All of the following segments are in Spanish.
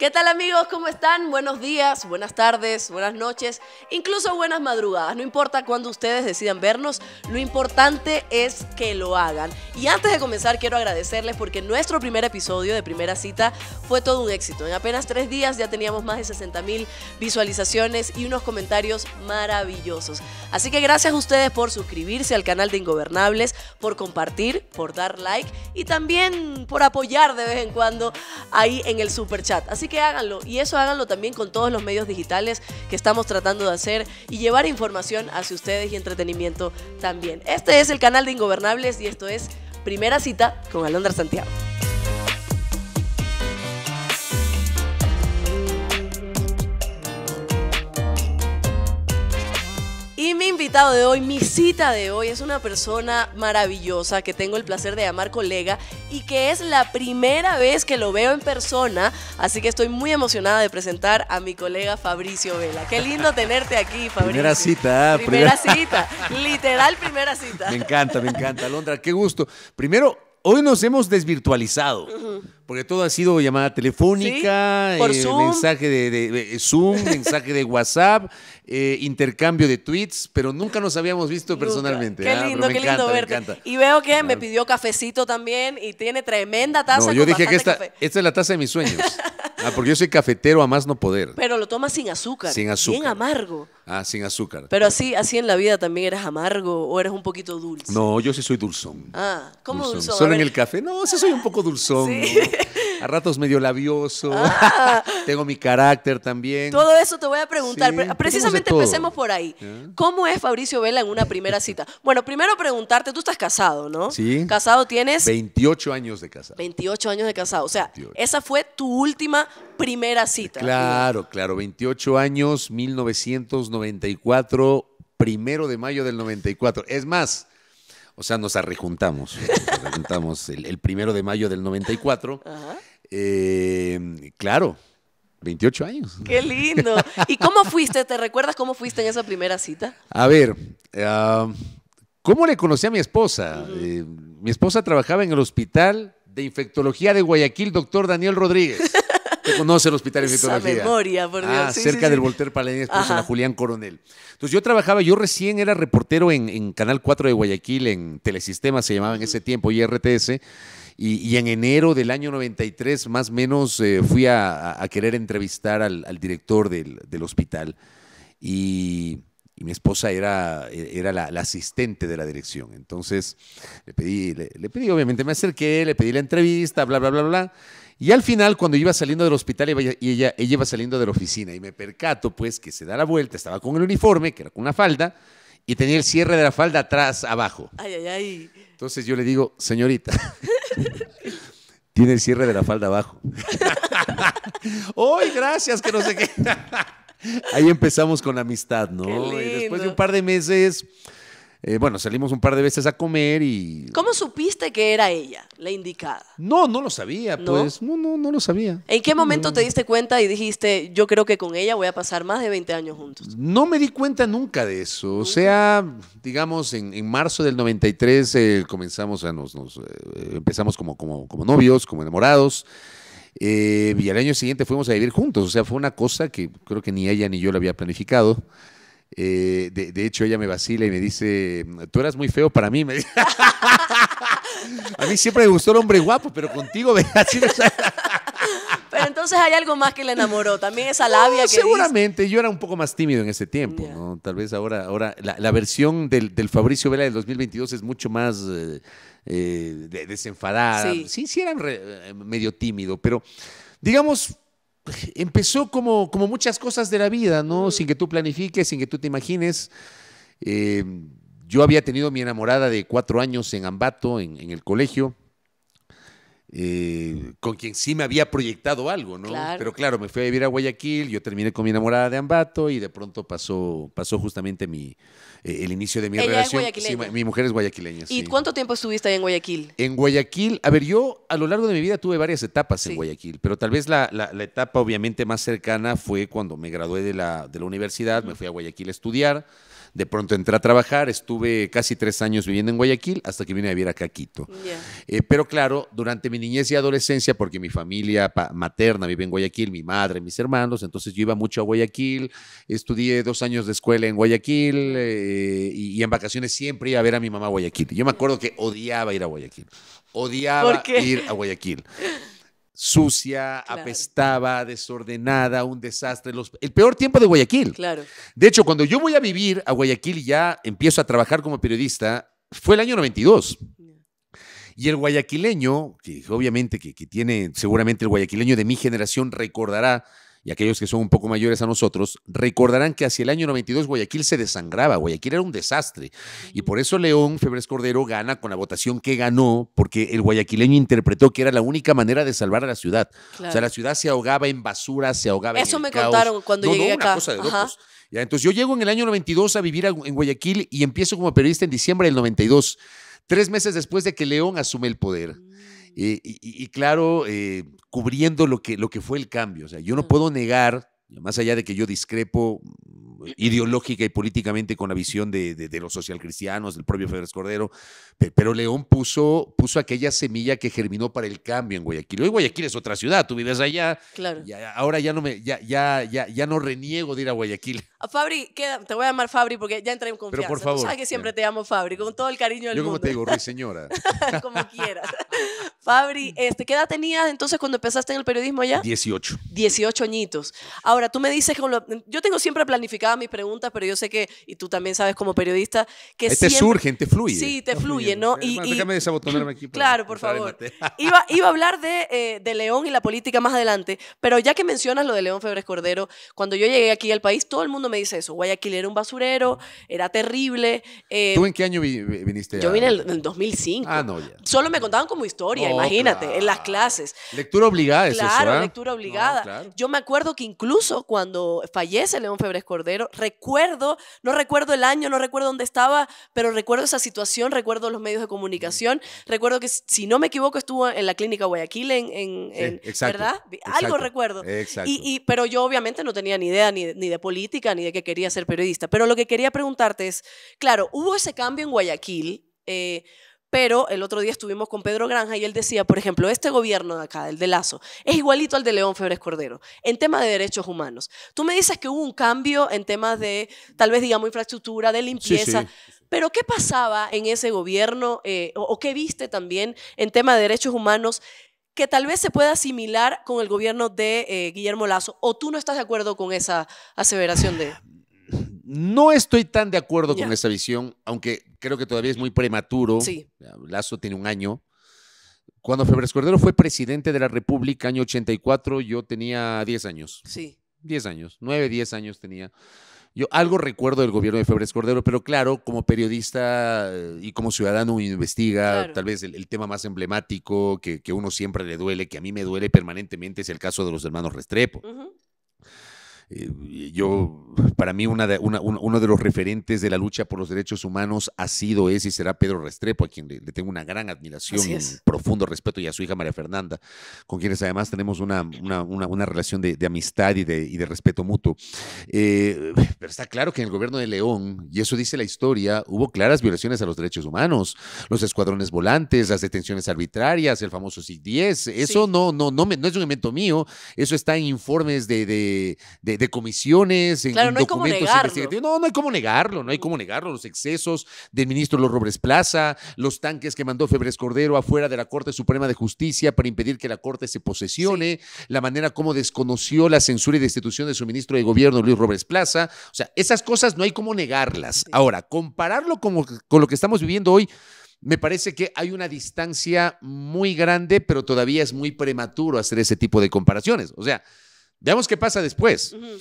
¿Qué tal amigos? ¿Cómo están? Buenos días, buenas tardes, buenas noches, incluso buenas madrugadas. No importa cuándo ustedes decidan vernos, lo importante es que lo hagan. Y antes de comenzar quiero agradecerles porque nuestro primer episodio de primera cita fue todo un éxito. En apenas tres días ya teníamos más de 60 mil visualizaciones y unos comentarios maravillosos. Así que gracias a ustedes por suscribirse al canal de Ingobernables, por compartir, por dar like y también por apoyar de vez en cuando ahí en el super chat que háganlo. Y eso háganlo también con todos los medios digitales que estamos tratando de hacer y llevar información hacia ustedes y entretenimiento también. Este es el canal de Ingobernables y esto es Primera Cita con Alondra Santiago. Y mi invitado de hoy, mi cita de hoy, es una persona maravillosa que tengo el placer de llamar colega y que es la primera vez que lo veo en persona, así que estoy muy emocionada de presentar a mi colega Fabricio Vela. Qué lindo tenerte aquí, Fabricio. Primera cita. Ah, primera, cita, literal primera cita. Me encanta, me encanta, Londra, qué gusto. Primero, hoy nos hemos desvirtualizado. Porque todo ha sido llamada telefónica, mensaje eh, de, Zoom, mensaje de eh, WhatsApp, eh, intercambio de tweets, pero nunca nos habíamos visto personalmente. Qué ah, lindo, qué lindo verte. Y veo que me ah. pidió cafecito también y tiene tremenda taza. No, yo dije que esta, esta es la taza de mis sueños. Ah, porque yo soy cafetero a más no poder. Pero lo tomas sin azúcar. Sin azúcar. Bien amargo. Ah, sin azúcar. Pero así, así en la vida también eres amargo o eres un poquito dulce. No, yo sí soy dulzón. Ah, ¿cómo dulzón? ¿Solo en el café? No, sí soy un poco dulzón. ¿Sí? a ratos medio labioso. Ah. Tengo mi carácter también. Todo eso te voy a preguntar. precisamente empecemos por ahí. ¿Cómo es Fabricio Vela en una primera cita? Bueno, primero preguntarte, tú estás casado, ¿no? Sí. Casado tienes... 28 años de casado. 28 años de casado. O sea, esa fue tu última primera cita. Claro, claro. 28 años, 1994, primero de mayo del 94. Es más... O sea, nos arrejuntamos. Nos arrejuntamos el, primero de mayo del 94. Eh, claro, 28 años. Qué lindo. ¿Y cómo fuiste? ¿Te recuerdas cómo fuiste en esa primera cita? A ver, ah, ¿cómo le conocí a mi esposa? Eh, mi esposa trabajaba en el hospital de infectología de Guayaquil, doctor Daniel Rodríguez conoce el Hospital de Infectología. Esa memoria, por Dios. Ah, cerca del Volter Voltaire por Julián Coronel. Entonces yo trabajaba, yo recién era reportero en, Canal 4 de Guayaquil, en Telesistema se llamaba en ese tiempo, IRTS. Y, y, en enero del año 93, más o menos, eh, fui a, querer entrevistar al, director del, hospital. Y, mi esposa era, era la, asistente de la dirección. Entonces le pedí, le, le pedí, obviamente me acerqué, le pedí la entrevista, bla, bla, bla, bla. Y al final, cuando iba saliendo del hospital y ella, ella iba saliendo de la oficina, y me percato, pues, que se da la vuelta, estaba con el uniforme, que era con una falda, y tenía el cierre de la falda atrás, abajo. Ay, ay, ay. Entonces yo le digo, señorita, tiene el cierre de la falda abajo. ¡Ay, gracias! Que no sé Ahí empezamos con la amistad, ¿no? Y después de un par de meses eh, bueno, salimos un par de veces a comer y... ¿Cómo supiste que era ella la indicada? No, no lo sabía, pues. No, no, no lo sabía. ¿En qué momento te diste cuenta y dijiste, yo creo que con ella voy a pasar más de 20 años juntos? No me di cuenta nunca de eso. O sea, digamos, en, en marzo del 93 eh, comenzamos, a nos, nos eh, empezamos como, como, como novios, como enamorados. y al año siguiente fuimos a vivir juntos. O sea, fue una cosa que creo que ni ella ni yo la había planificado. Eh, de, hecho, ella me vacila y me dice, tú eras muy feo para mí. a mí siempre me gustó el hombre guapo, pero contigo, Pero entonces hay algo más que le enamoró, también esa labia que Seguramente, yo era un poco más tímido en ese tiempo, ¿no? Tal vez ahora, ahora la, versión del, Fabricio Vela del 2022 es mucho más... Eh, eh, desenfadada. Sí, sí, era medio tímido, pero digamos, empezó como, como muchas cosas de la vida, ¿no? Mm. Sin que tú planifiques, sin que tú te imagines. Eh, yo había tenido mi enamorada de cuatro años en Ambato, en el colegio. Eh, con quien sí me había proyectado algo, ¿no? Pero claro, me fui a vivir a Guayaquil, yo terminé con mi enamorada de Ambato y de pronto pasó, pasó justamente mi, eh, el inicio de mi relación. mi mujer es guayaquileña. ¿Y cuánto tiempo estuviste ahí en Guayaquil? En Guayaquil, a ver, yo a lo largo de mi vida tuve varias etapas en Guayaquil, pero tal vez la, etapa obviamente más cercana fue cuando me gradué de la, de la universidad, me fui a Guayaquil a estudiar. De pronto entré a trabajar, estuve casi tres años viviendo en Guayaquil hasta que vine a vivir acá a Quito. Eh, pero claro, durante mi niñez y adolescencia, porque mi familia materna vive en Guayaquil, mi madre, mis hermanos, entonces yo iba mucho a Guayaquil, estudié dos años de escuela en Guayaquil eh, y, y, en vacaciones siempre iba a ver a mi mamá a Guayaquil. Yo me acuerdo que odiaba ir a Guayaquil, odiaba ir a Guayaquil sucia, apestaba, desordenada, un desastre, el peor tiempo de Guayaquil. Claro. De hecho, cuando yo voy a vivir a Guayaquil y ya empiezo a trabajar como periodista, fue el año 92. Y el guayaquileño, que obviamente que tiene, seguramente el guayaquileño de mi generación recordará y aquellos que son un poco mayores a nosotros, recordarán que hacia el año 92 Guayaquil se desangraba, Guayaquil era un desastre. Y por eso León Febres Cordero gana con la votación que ganó, porque el guayaquileño interpretó que era la única manera de salvar a la ciudad. O sea, la ciudad se ahogaba en basura, se ahogaba eso Eso me contaron cuando llegué no, acá. cosa de entonces yo llego en el año 92 a vivir en Guayaquil y empiezo como periodista en diciembre del 92, tres meses después de que León asume el poder. Eh, y, claro, eh, cubriendo lo que, lo que fue el cambio. O sea, yo no puedo negar, más allá de que yo discrepo eh, ideológica y políticamente con la visión de, los socialcristianos, del propio Férez Cordero, pero León puso, puso aquella semilla que germinó para el cambio en Guayaquil. Hoy Guayaquil es otra ciudad, tú vives allá. Claro. ahora ya no me, ya, ya, ya, ya no reniego de ir a Guayaquil. Fabri, queda, te voy a llamar Fabri porque ya entré en confianza. Pero por favor. sabes que siempre te llamo Fabri, con todo el cariño del mundo. Yo como te digo, señora. como quieras. Fabri, este, ¿qué edad tenías entonces cuando empezaste en el periodismo allá? 18. 18 añitos. Ahora, tú me dices yo tengo siempre planificado mis preguntas, pero yo sé que, y tú también sabes como periodista, que te surgen, te fluye. Sí, te fluye, ¿no? Eh, y, déjame desabotonarme aquí. claro, por favor. Iba, a hablar de, eh, de León y la política más adelante, pero ya que mencionas lo de León Febres Cordero, cuando yo llegué aquí al país, todo el mundo me dice eso. Guayaquil era un basurero, era terrible. Eh, ¿Tú en qué año viniste? Yo vine en el 2005. Ah, no, ya. Solo me contaban como historia, imagínate, en las clases. Lectura obligada, es claro, ¿ah? lectura obligada. Yo me acuerdo que incluso cuando fallece León Febres Cordero, Recuerdo, no recuerdo el año, no recuerdo dónde estaba, pero recuerdo esa situación, recuerdo los medios de comunicación, recuerdo que, si no me equivoco, estuvo en la clínica Guayaquil, en, ¿verdad? Algo recuerdo. Y, pero yo obviamente no tenía ni idea ni, de política, ni de que quería ser periodista. Pero lo que quería preguntarte es, claro, hubo ese cambio en Guayaquil. Eh, pero el otro día estuvimos con Pedro Granja y él decía, por ejemplo, este gobierno de acá, el de Lazo, es igualito al de León Febres Cordero en tema de derechos humanos. Tú me dices que hubo un cambio en temas de, tal vez digamos, infraestructura, de limpieza. Pero ¿qué pasaba en ese gobierno eh, o, qué viste también en tema de derechos humanos que tal vez se pueda asimilar con el gobierno de eh, Guillermo Lazo, o tú no estás de acuerdo con esa aseveración de... No estoy tan de acuerdo con esa visión, aunque creo que todavía es muy prematuro. Sí. Lazo tiene un año. Cuando Febres Cordero fue presidente de la República, año 84, yo tenía 10 años. Sí. 10 años, 9, 10 años tenía. Yo algo recuerdo del gobierno de Febres Cordero, pero claro, como periodista eh, y como ciudadano investiga, tal vez el, tema más emblemático que, que, uno siempre le duele, que a mí me duele permanentemente, es el caso de los hermanos Restrepo. Eh, yo, para mí, una uno de los referentes de la lucha por los derechos humanos ha sido, es y será Pedro Restrepo, a quien le, tengo una gran admiración, un profundo respeto, y a su hija María Fernanda, con quienes además tenemos una, una relación de, amistad y de, y de respeto mutuo. Eh, pero está claro que en el gobierno de León, y eso dice la historia, hubo claras violaciones a los derechos humanos, los escuadrones volantes, las detenciones arbitrarias, el famoso SIG-10. Eso no, no, no, me, no es un invento mío, eso está en informes de, de de comisiones, en, claro, no documentos No, no hay cómo negarlo, no hay cómo negarlo. Los excesos del ministro Los Robles Plaza, los tanques que mandó Febres Cordero afuera de la Corte Suprema de Justicia para impedir que la Corte se posesione, la manera como desconoció la censura y destitución de su ministro de Gobierno, Luis Robles Plaza. O sea, esas cosas no hay cómo negarlas. Ahora, compararlo con, con lo que estamos viviendo hoy, me parece que hay una distancia muy grande, pero todavía es muy prematuro hacer ese tipo de comparaciones. O sea, Veamos qué pasa después. Eh,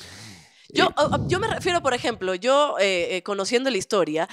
yo, me refiero, por ejemplo, yo eh, eh, conociendo la historia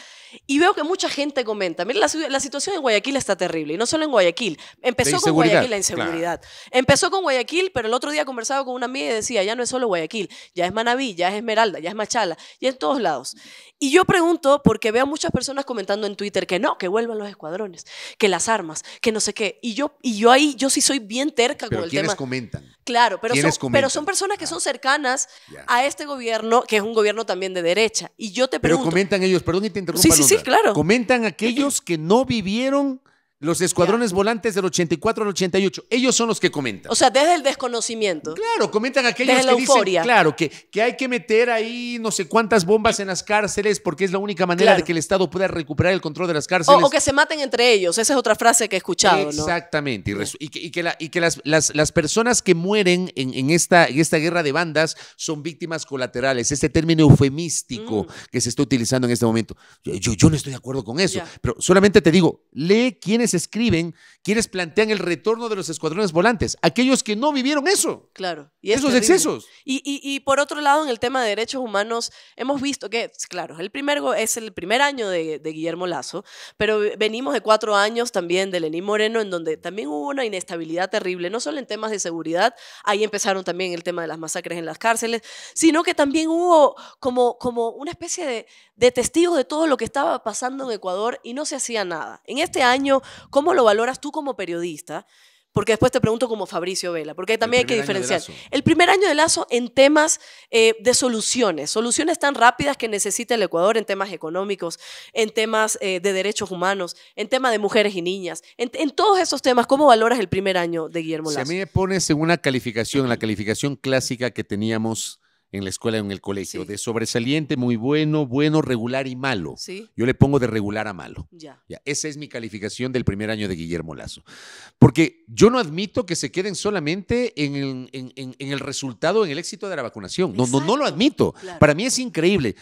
y veo que mucha gente comenta, mira, la, situación en Guayaquil está terrible, y no solo en Guayaquil, empezó con Guayaquil la inseguridad. Empezó con Guayaquil, pero el otro día conversaba con una amiga y decía, ya no es solo Guayaquil, ya es Manaví, ya es Esmeralda, ya es Machala, ya en todos lados. Y yo pregunto, porque veo muchas personas comentando en Twitter que no, que vuelvan los escuadrones, que las armas, que no sé qué. Y yo, y yo ahí, yo sí soy bien terca con el ¿quiénes comentan? Claro, pero son, pero son personas que ah. son cercanas a este gobierno, que es un gobierno también de derecha. Y yo te pregunto. Pero comentan ellos, perdón y te interrumpo. Sí, sí, sí, claro. Comentan aquellos que no vivieron los escuadrones volantes del 84 al 88, ellos son los que comentan. O sea, desde el desconocimiento. Claro, comentan aquellos que euforia. dicen, claro, que, que hay que meter ahí no sé cuántas bombas en las cárceles porque es la única manera de que el Estado pueda recuperar el control de las cárceles. O, que se maten entre ellos, esa es otra frase que he escuchado. Exactamente, y, que, y, que las, las, personas que mueren en, en, esta, esta, guerra de bandas son víctimas colaterales, este término eufemístico mm. que se está utilizando en este momento. Yo, yo, no estoy de acuerdo con eso, pero solamente te digo, lee quiénes escriben, quienes plantean el retorno de los escuadrones volantes, aquellos que no vivieron eso. Claro. esos excesos. Y, por otro lado, en el tema de derechos humanos, hemos visto que, pues, claro, el primero es el primer año de, Guillermo Lazo, pero venimos de cuatro años también de Lenín Moreno, en donde también hubo una inestabilidad terrible, no solo en temas de seguridad, ahí empezaron también el tema de las masacres en las cárceles, sino que también hubo como, como una especie de, de testigo de todo lo que estaba pasando en Ecuador y no se hacía nada. En este año ¿Cómo lo valoras tú como periodista? Porque después te pregunto como Fabricio Vela, porque también hay que diferenciar. El primer año de Lazo en temas eh, de soluciones, soluciones tan rápidas que necesita el Ecuador en temas económicos, en temas eh, de derechos humanos, en temas de mujeres y niñas, en, todos esos temas, ¿cómo valoras el primer año de Guillermo Lazo? Si a mí me pones en una calificación, la calificación clásica que teníamos en la escuela o en el colegio, de sobresaliente, muy bueno, bueno, regular y malo. Yo le pongo de regular a malo. Esa es mi calificación del primer año de Guillermo Lazo. Porque yo no admito que se queden solamente en el, resultado, en el éxito de la vacunación. No, no, no lo admito. Para mí es increíble.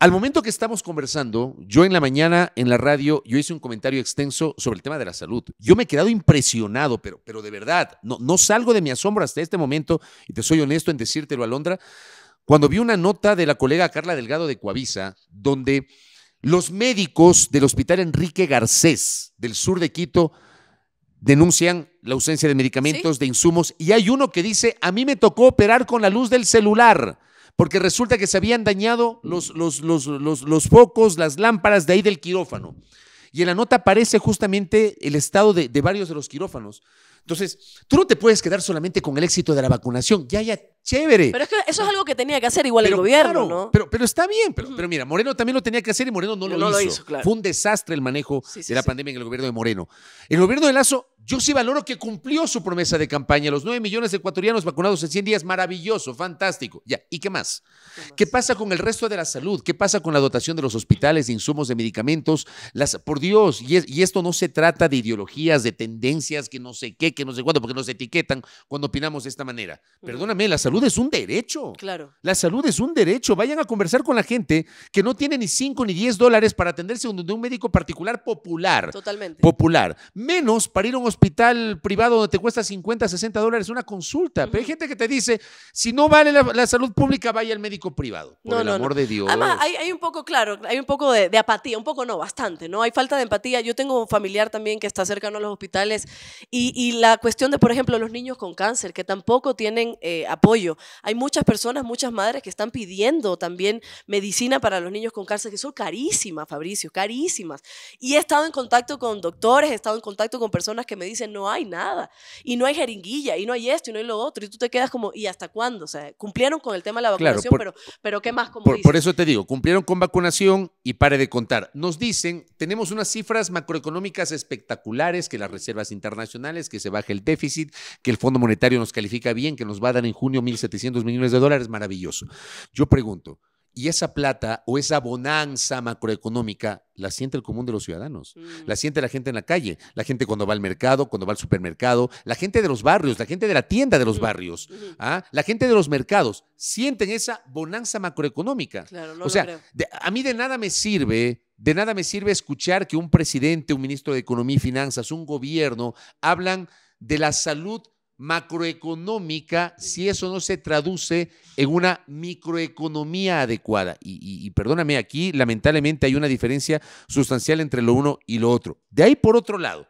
Al momento que estamos conversando, yo en la mañana en la radio, yo hice un comentario extenso sobre el tema de la salud. Yo me he quedado impresionado, pero, pero de verdad, no, no salgo de mi asombro hasta este momento, y te soy honesto en decírtelo, Alondra, cuando vi una nota de la colega Carla Delgado de Coavisa, donde los médicos del Hospital Enrique Garcés del sur de Quito denuncian la ausencia de medicamentos, de insumos, y hay uno que dice, a mí me tocó operar con la luz del celular porque resulta que se habían dañado los, los, los, focos, las lámparas de ahí del quirófano. Y en la nota aparece justamente el estado de, varios de los quirófanos. Entonces, tú no te puedes quedar solamente con el éxito de la vacunación. Ya, ya, chévere. Pero es que eso es algo que tenía que hacer igual el gobierno, ¿no? Pero, pero está bien. Pero, pero, mira, Moreno también lo tenía que hacer y Moreno no, lo, hizo. Fue un desastre el manejo de la pandemia en el gobierno de Moreno. El gobierno de Lazo yo sí valoro que cumplió su promesa de campaña. Los 9 millones de ecuatorianos vacunados en 100 días, maravilloso, fantástico. Ya, ¿y qué más? qué pasa con el resto de la salud? ¿Qué pasa con la dotación de los hospitales, de insumos, de medicamentos? por Dios, y, esto no se trata de ideologías, de tendencias, que no sé qué, que no sé cuánto, porque nos etiquetan cuando opinamos de esta manera. Perdóname, la salud es un derecho. Claro. La salud es un derecho. Vayan a conversar con la gente que no tiene ni 5 ni 10 dólares para atenderse de un médico particular popular. Totalmente. Popular. Menos para ir a un hospital hospital privado donde te cuesta 50, 60 dólares una consulta. Pero hay gente que te dice, si no vale la, salud pública, vaya al médico privado. Por no, el no, amor de Dios. Además, hay, un poco, claro, hay un poco de, apatía, un poco no, bastante, ¿no? Hay falta de empatía. Yo tengo un familiar también que está cercano a los hospitales y, y la cuestión de, por ejemplo, los niños con cáncer, que tampoco tienen eh, apoyo. Hay muchas personas, muchas madres que están pidiendo también medicina para los niños con cáncer, que son carísimas, Fabricio, carísimas. Y he estado en contacto con doctores, he estado en contacto con personas que me dicen, no hay nada, y no hay jeringuilla, y no hay esto, y no hay lo otro, y tú te quedas como, ¿y hasta cuándo? O sea, cumplieron con el tema de la vacunación, pero, pero ¿qué más? Como por, por, eso te digo, cumplieron con vacunación y pare de contar. Nos dicen, tenemos unas cifras macroeconómicas espectaculares, que las reservas internacionales, que se baje el déficit, que el Fondo Monetario nos califica bien, que nos va a dar en junio 1.700 millones de dólares, maravilloso. Yo pregunto, y esa plata o esa bonanza macroeconómica la siente el común de los ciudadanos, mm. la siente la gente en la calle, la gente cuando va al mercado, cuando va al supermercado, la gente de los barrios, la gente de la tienda de los barrios, ¿ah? la gente de los mercados, sienten esa bonanza macroeconómica. o sea, a mí de nada me sirve, de nada me sirve escuchar que un presidente, un ministro de Economía y Finanzas, un gobierno, hablan de la salud macroeconómica si eso no se traduce en una microeconomía adecuada. Y, perdóname, aquí lamentablemente hay una diferencia sustancial entre lo uno y lo otro. De ahí por otro lado,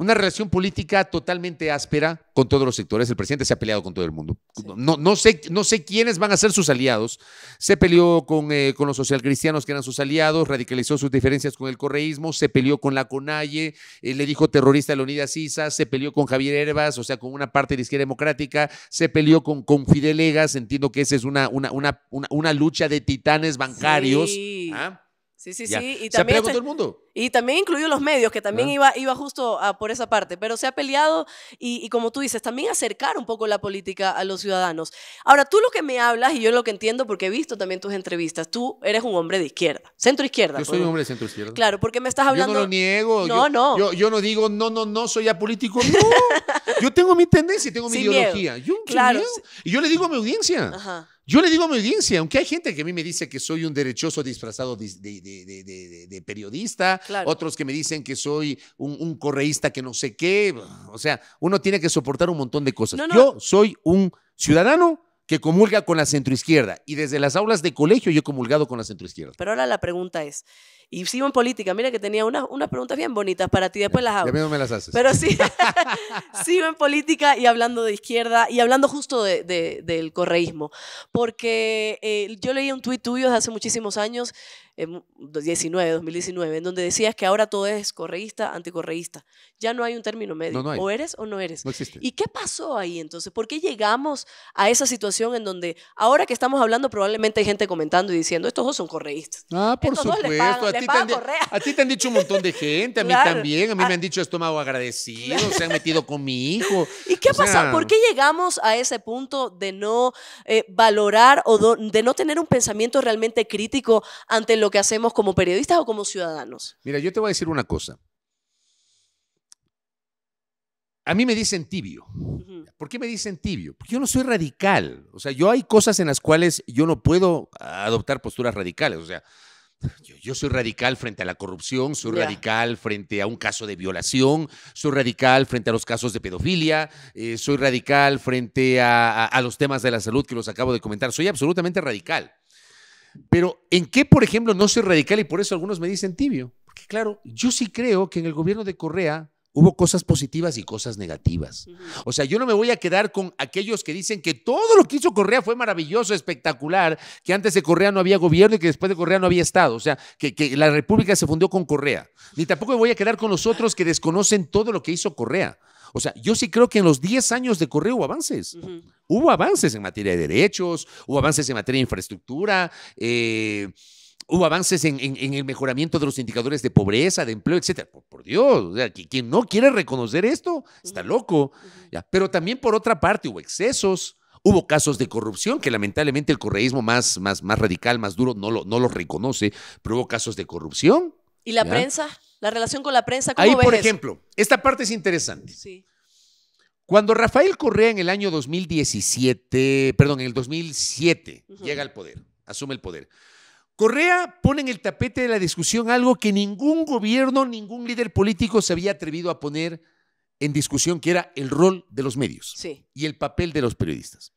una relación política totalmente áspera con todos los sectores. El presidente se ha peleado con todo el mundo. No, no, sé, no sé quiénes van a ser sus aliados. Se peleó con, eh, con los socialcristianos que eran sus aliados, radicalizó sus diferencias con el correísmo, se peleó con la Conalle, eh, le dijo terrorista a unidad Sisa, se peleó con Javier Herbas, o sea, con una parte de izquierda democrática, se peleó con, con Fidel Entiendo que esa es una, una, una, lucha de titanes bancarios. ¿ah? Sí, sí, sí. Y también todo el mundo. Y también incluyó los medios, que también ah. iba, iba justo por esa parte. Pero se ha peleado y, como tú dices, también acercar un poco la política a los ciudadanos. Ahora, tú lo que me hablas y yo lo que entiendo, porque he visto también tus entrevistas, tú eres un hombre de izquierda, centro izquierda. Yo pues, soy un hombre de centro izquierda. Claro, porque me estás hablando. Yo no lo niego. No, yo, no. Yo, no digo, no, no, no, soy apolítico. No. yo tengo mi tendencia y tengo mi ideología. Yo, claro. Y yo le digo a mi audiencia. Ajá yo le digo a mi audiencia, aunque hay gente que a mí me dice que soy un derechoso disfrazado de, periodista, otros que me dicen que soy un, correísta que no sé qué, o sea, uno tiene que soportar un montón de cosas. Yo soy un ciudadano que comulga con la centroizquierda y desde las aulas de colegio yo he comulgado con la centroizquierda. Pero ahora la pregunta es, y sigo en política. Mira que tenía unas, unas preguntas bien bonitas para ti, después las hago. Ya mismo me las haces. Pero sí, sigo en política y hablando de izquierda y hablando justo de, del correísmo. Porque eh, yo leí un tuit tuyo de hace muchísimos años, en 2019, en donde decías que ahora todo es correísta, anticorreísta. Ya no hay un término medio. No, hay. O eres o no eres. No existe. ¿Y qué pasó ahí entonces? ¿Por qué llegamos a esa situación en donde ahora que estamos hablando probablemente hay gente comentando y diciendo, estos dos son correístas? Ah, por supuesto a ti te han dicho un montón de gente, a mí también. A mí me ah. han dicho estómago agradecido, se han metido con mi hijo. ¿Y qué pasa? ha pasado? ¿Por qué llegamos a ese punto de no eh, valorar o de no tener un pensamiento realmente crítico ante lo que hacemos como periodistas o como ciudadanos? Mira, yo te voy a decir una cosa. A mí me dicen tibio. ¿Por qué me dicen tibio? Porque yo no soy radical. O sea, yo hay cosas en las cuales yo no puedo adoptar posturas radicales. O sea, yo, soy radical frente a la corrupción, soy radical frente a un caso de violación, soy radical frente a los casos de pedofilia, eh, soy radical frente a, los temas de la salud que los acabo de comentar, soy absolutamente radical. Pero ¿en qué, por ejemplo, no soy radical y por eso algunos me dicen tibio? Porque claro, yo sí creo que en el gobierno de Correa hubo cosas positivas y cosas negativas. O sea, yo no me voy a quedar con aquellos que dicen que todo lo que hizo Correa fue maravilloso, espectacular, que antes de Correa no había gobierno y que después de Correa no había Estado. O sea, que, la República se fundió con Correa. Ni tampoco me voy a quedar con los otros que desconocen todo lo que hizo Correa. O sea, yo sí creo que en los 10 años de Correa hubo avances. Hubo avances en materia de derechos, hubo avances en materia de infraestructura. Eh, hubo avances en, el mejoramiento de los indicadores de pobreza, de empleo, etcétera. Por, Dios, o sea, quien no quiere reconocer esto está loco. Pero también por otra parte hubo excesos, hubo casos de corrupción que lamentablemente el correísmo más, radical, más duro, no lo, reconoce, pero hubo casos de corrupción. ¿Y la prensa? ¿La relación con la prensa? ¿cómo Ahí, por ejemplo, esta parte es interesante. Cuando Rafael Correa en el año 2017, perdón, en el 2007 llega al poder, asume el poder. Correa pone en el tapete de la discusión algo que ningún gobierno, ningún líder político se había atrevido a poner en discusión, que era el rol de los medios y el papel de los periodistas.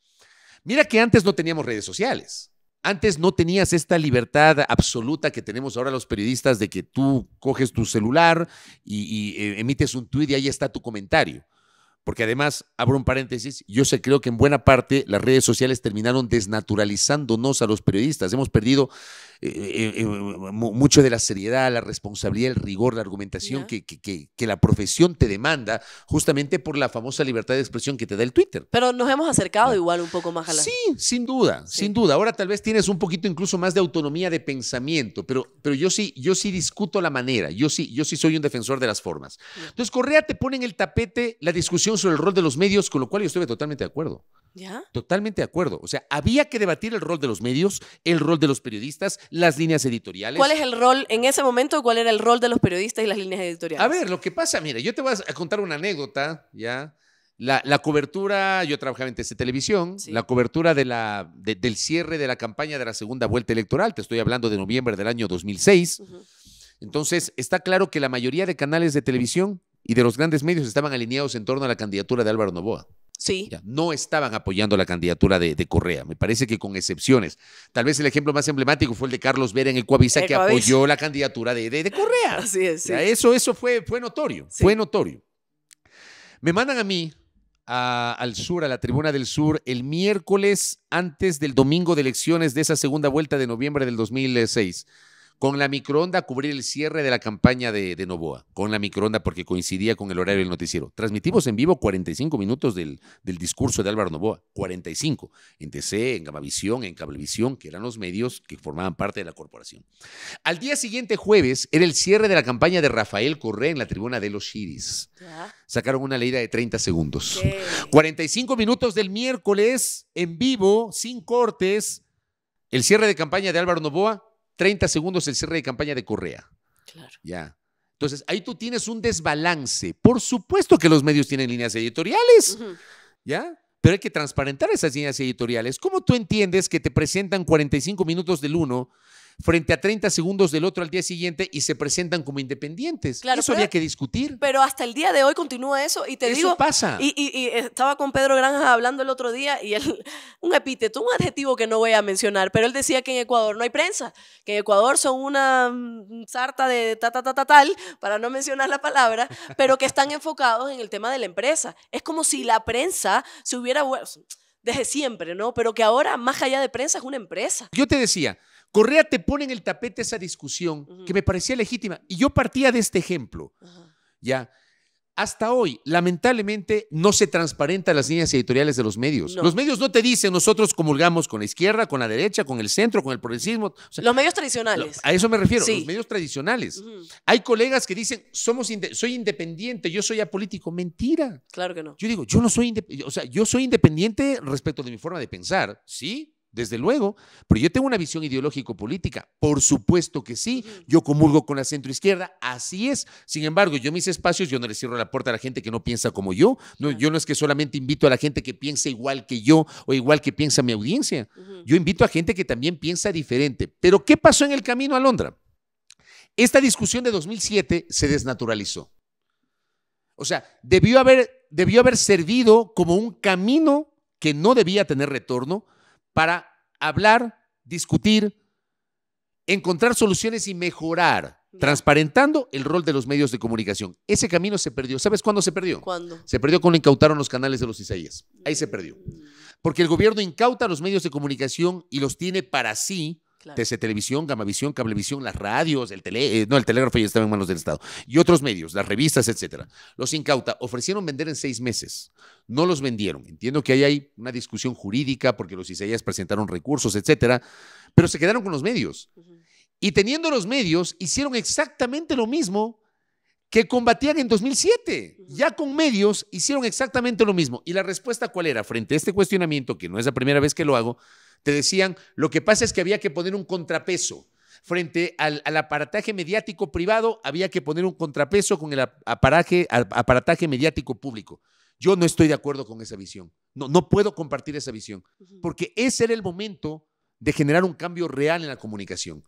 Mira que antes no teníamos redes sociales. Antes no tenías esta libertad absoluta que tenemos ahora los periodistas de que tú coges tu celular y, eh, emites un tweet y ahí está tu comentario porque además, abro un paréntesis, yo sé creo que en buena parte las redes sociales terminaron desnaturalizándonos a los periodistas. Hemos perdido eh, eh, eh, mucho de la seriedad, la responsabilidad, el rigor, la argumentación que, que, la profesión te demanda justamente por la famosa libertad de expresión que te da el Twitter. Pero nos hemos acercado igual un poco más a la... Sí, sin duda, sin duda. Ahora tal vez tienes un poquito incluso más de autonomía de pensamiento, pero, pero yo, sí, yo sí discuto la manera, yo sí, yo sí soy un defensor de las formas. Entonces, Correa te pone en el tapete la discusión sobre el rol de los medios, con lo cual yo estuve totalmente de acuerdo. ¿Ya? Totalmente de acuerdo. O sea, había que debatir el rol de los medios, el rol de los periodistas, las líneas editoriales. ¿Cuál es el rol en ese momento? ¿Cuál era el rol de los periodistas y las líneas editoriales? A ver, lo que pasa, mira, yo te voy a contar una anécdota, ¿ya? La, cobertura, yo trabajaba en TC Televisión, la cobertura de la, del cierre de la campaña de la segunda vuelta electoral, te estoy hablando de noviembre del año 2006. Entonces, está claro que la mayoría de canales de televisión y de los grandes medios estaban alineados en torno a la candidatura de Álvaro Novoa. Sí. no estaban apoyando la candidatura de, Correa. Me parece que con excepciones. Tal vez el ejemplo más emblemático fue el de Carlos Vera en el Coavisa, que apoyó la candidatura de, Correa. Así eso eso fue, fue notorio. Fue notorio. Me mandan a mí al sur, a la tribuna del sur, el miércoles antes del domingo de elecciones de esa segunda vuelta de noviembre del 2006. Con la microonda cubrir el cierre de la campaña de, Novoa, con la microonda porque coincidía con el horario del noticiero. Transmitimos en vivo 45 minutos del, discurso de Álvaro Novoa, 45, en TC, en Gamavisión, en Cablevisión, que eran los medios que formaban parte de la corporación. Al día siguiente, jueves, era el cierre de la campaña de Rafael Correa en la tribuna de los Shiris. Sacaron una leída de 30 segundos. 45 minutos del miércoles, en vivo, sin cortes, el cierre de campaña de Álvaro Novoa 30 segundos el cierre de campaña de Correa. Claro. Ya. Entonces, ahí tú tienes un desbalance. Por supuesto que los medios tienen líneas editoriales, ¿ya? Pero hay que transparentar esas líneas editoriales. ¿Cómo tú entiendes que te presentan 45 minutos del uno frente a 30 segundos del otro al día siguiente y se presentan como independientes. Claro, eso había que discutir. Pero hasta el día de hoy continúa eso y te eso digo. pasa. Y, y, eh, estaba con Pedro Granja hablando el otro día y él, un epíteto, un adjetivo que no voy a mencionar, pero él decía que en Ecuador no hay prensa, que en Ecuador son una mm, sarta de ta, ta, ta, ta, tal, para no mencionar la palabra, pero que están enfocados en el tema de la empresa. Es como si la prensa se hubiera desde siempre, ¿no? Pero que ahora, más allá de prensa, es una empresa. Yo te decía, Correa te pone en el tapete esa discusión que me parecía legítima. Y yo partía de este ejemplo. Ya. Hasta hoy, lamentablemente, no se transparentan las líneas editoriales de los medios. Los medios no te dicen, nosotros comulgamos con la izquierda, con la derecha, con el centro, con el progresismo. los medios tradicionales. A eso me refiero, los medios tradicionales. Hay colegas que dicen, Somos soy independiente, yo soy apolítico. Mentira. Claro que no. Yo digo, yo no soy independiente, o sea, yo soy independiente respecto de mi forma de pensar, ¿sí? desde luego, pero yo tengo una visión ideológico-política, por supuesto que sí, yo comulgo con la centroizquierda, así es, sin embargo, yo mis espacios, yo no le cierro la puerta a la gente que no piensa como yo, yo no es que solamente invito a la gente que piensa igual que yo o igual que piensa mi audiencia, yo invito a gente que también piensa diferente, pero ¿qué pasó en el camino a Londra? Esta discusión de 2007 se desnaturalizó. O sea, debió haber, debió haber servido como un camino que no debía tener retorno para hablar, discutir, encontrar soluciones y mejorar, transparentando el rol de los medios de comunicación. Ese camino se perdió. ¿Sabes cuándo se perdió? ¿Cuándo? Se perdió cuando incautaron los canales de los Isaías. Ahí se mm. perdió. Porque el gobierno incauta los medios de comunicación y los tiene para sí TC Televisión, Gamavisión, Cablevisión, las radios, el tele, eh, no, el telégrafo ya estaba en manos del Estado, y otros medios, las revistas, etcétera. Los incauta ofrecieron vender en seis meses, no los vendieron. Entiendo que ahí hay una discusión jurídica porque los Isaías presentaron recursos, etcétera, pero se quedaron con los medios. Y teniendo los medios, hicieron exactamente lo mismo que combatían en 2007. Ya con medios hicieron exactamente lo mismo. ¿Y la respuesta cuál era? Frente a este cuestionamiento, que no es la primera vez que lo hago, te decían, lo que pasa es que había que poner un contrapeso. Frente al, aparataje mediático privado, había que poner un contrapeso con el aparataje mediático público. Yo no estoy de acuerdo con esa visión. No, no puedo compartir esa visión, porque ese era el momento de generar un cambio real en la comunicación.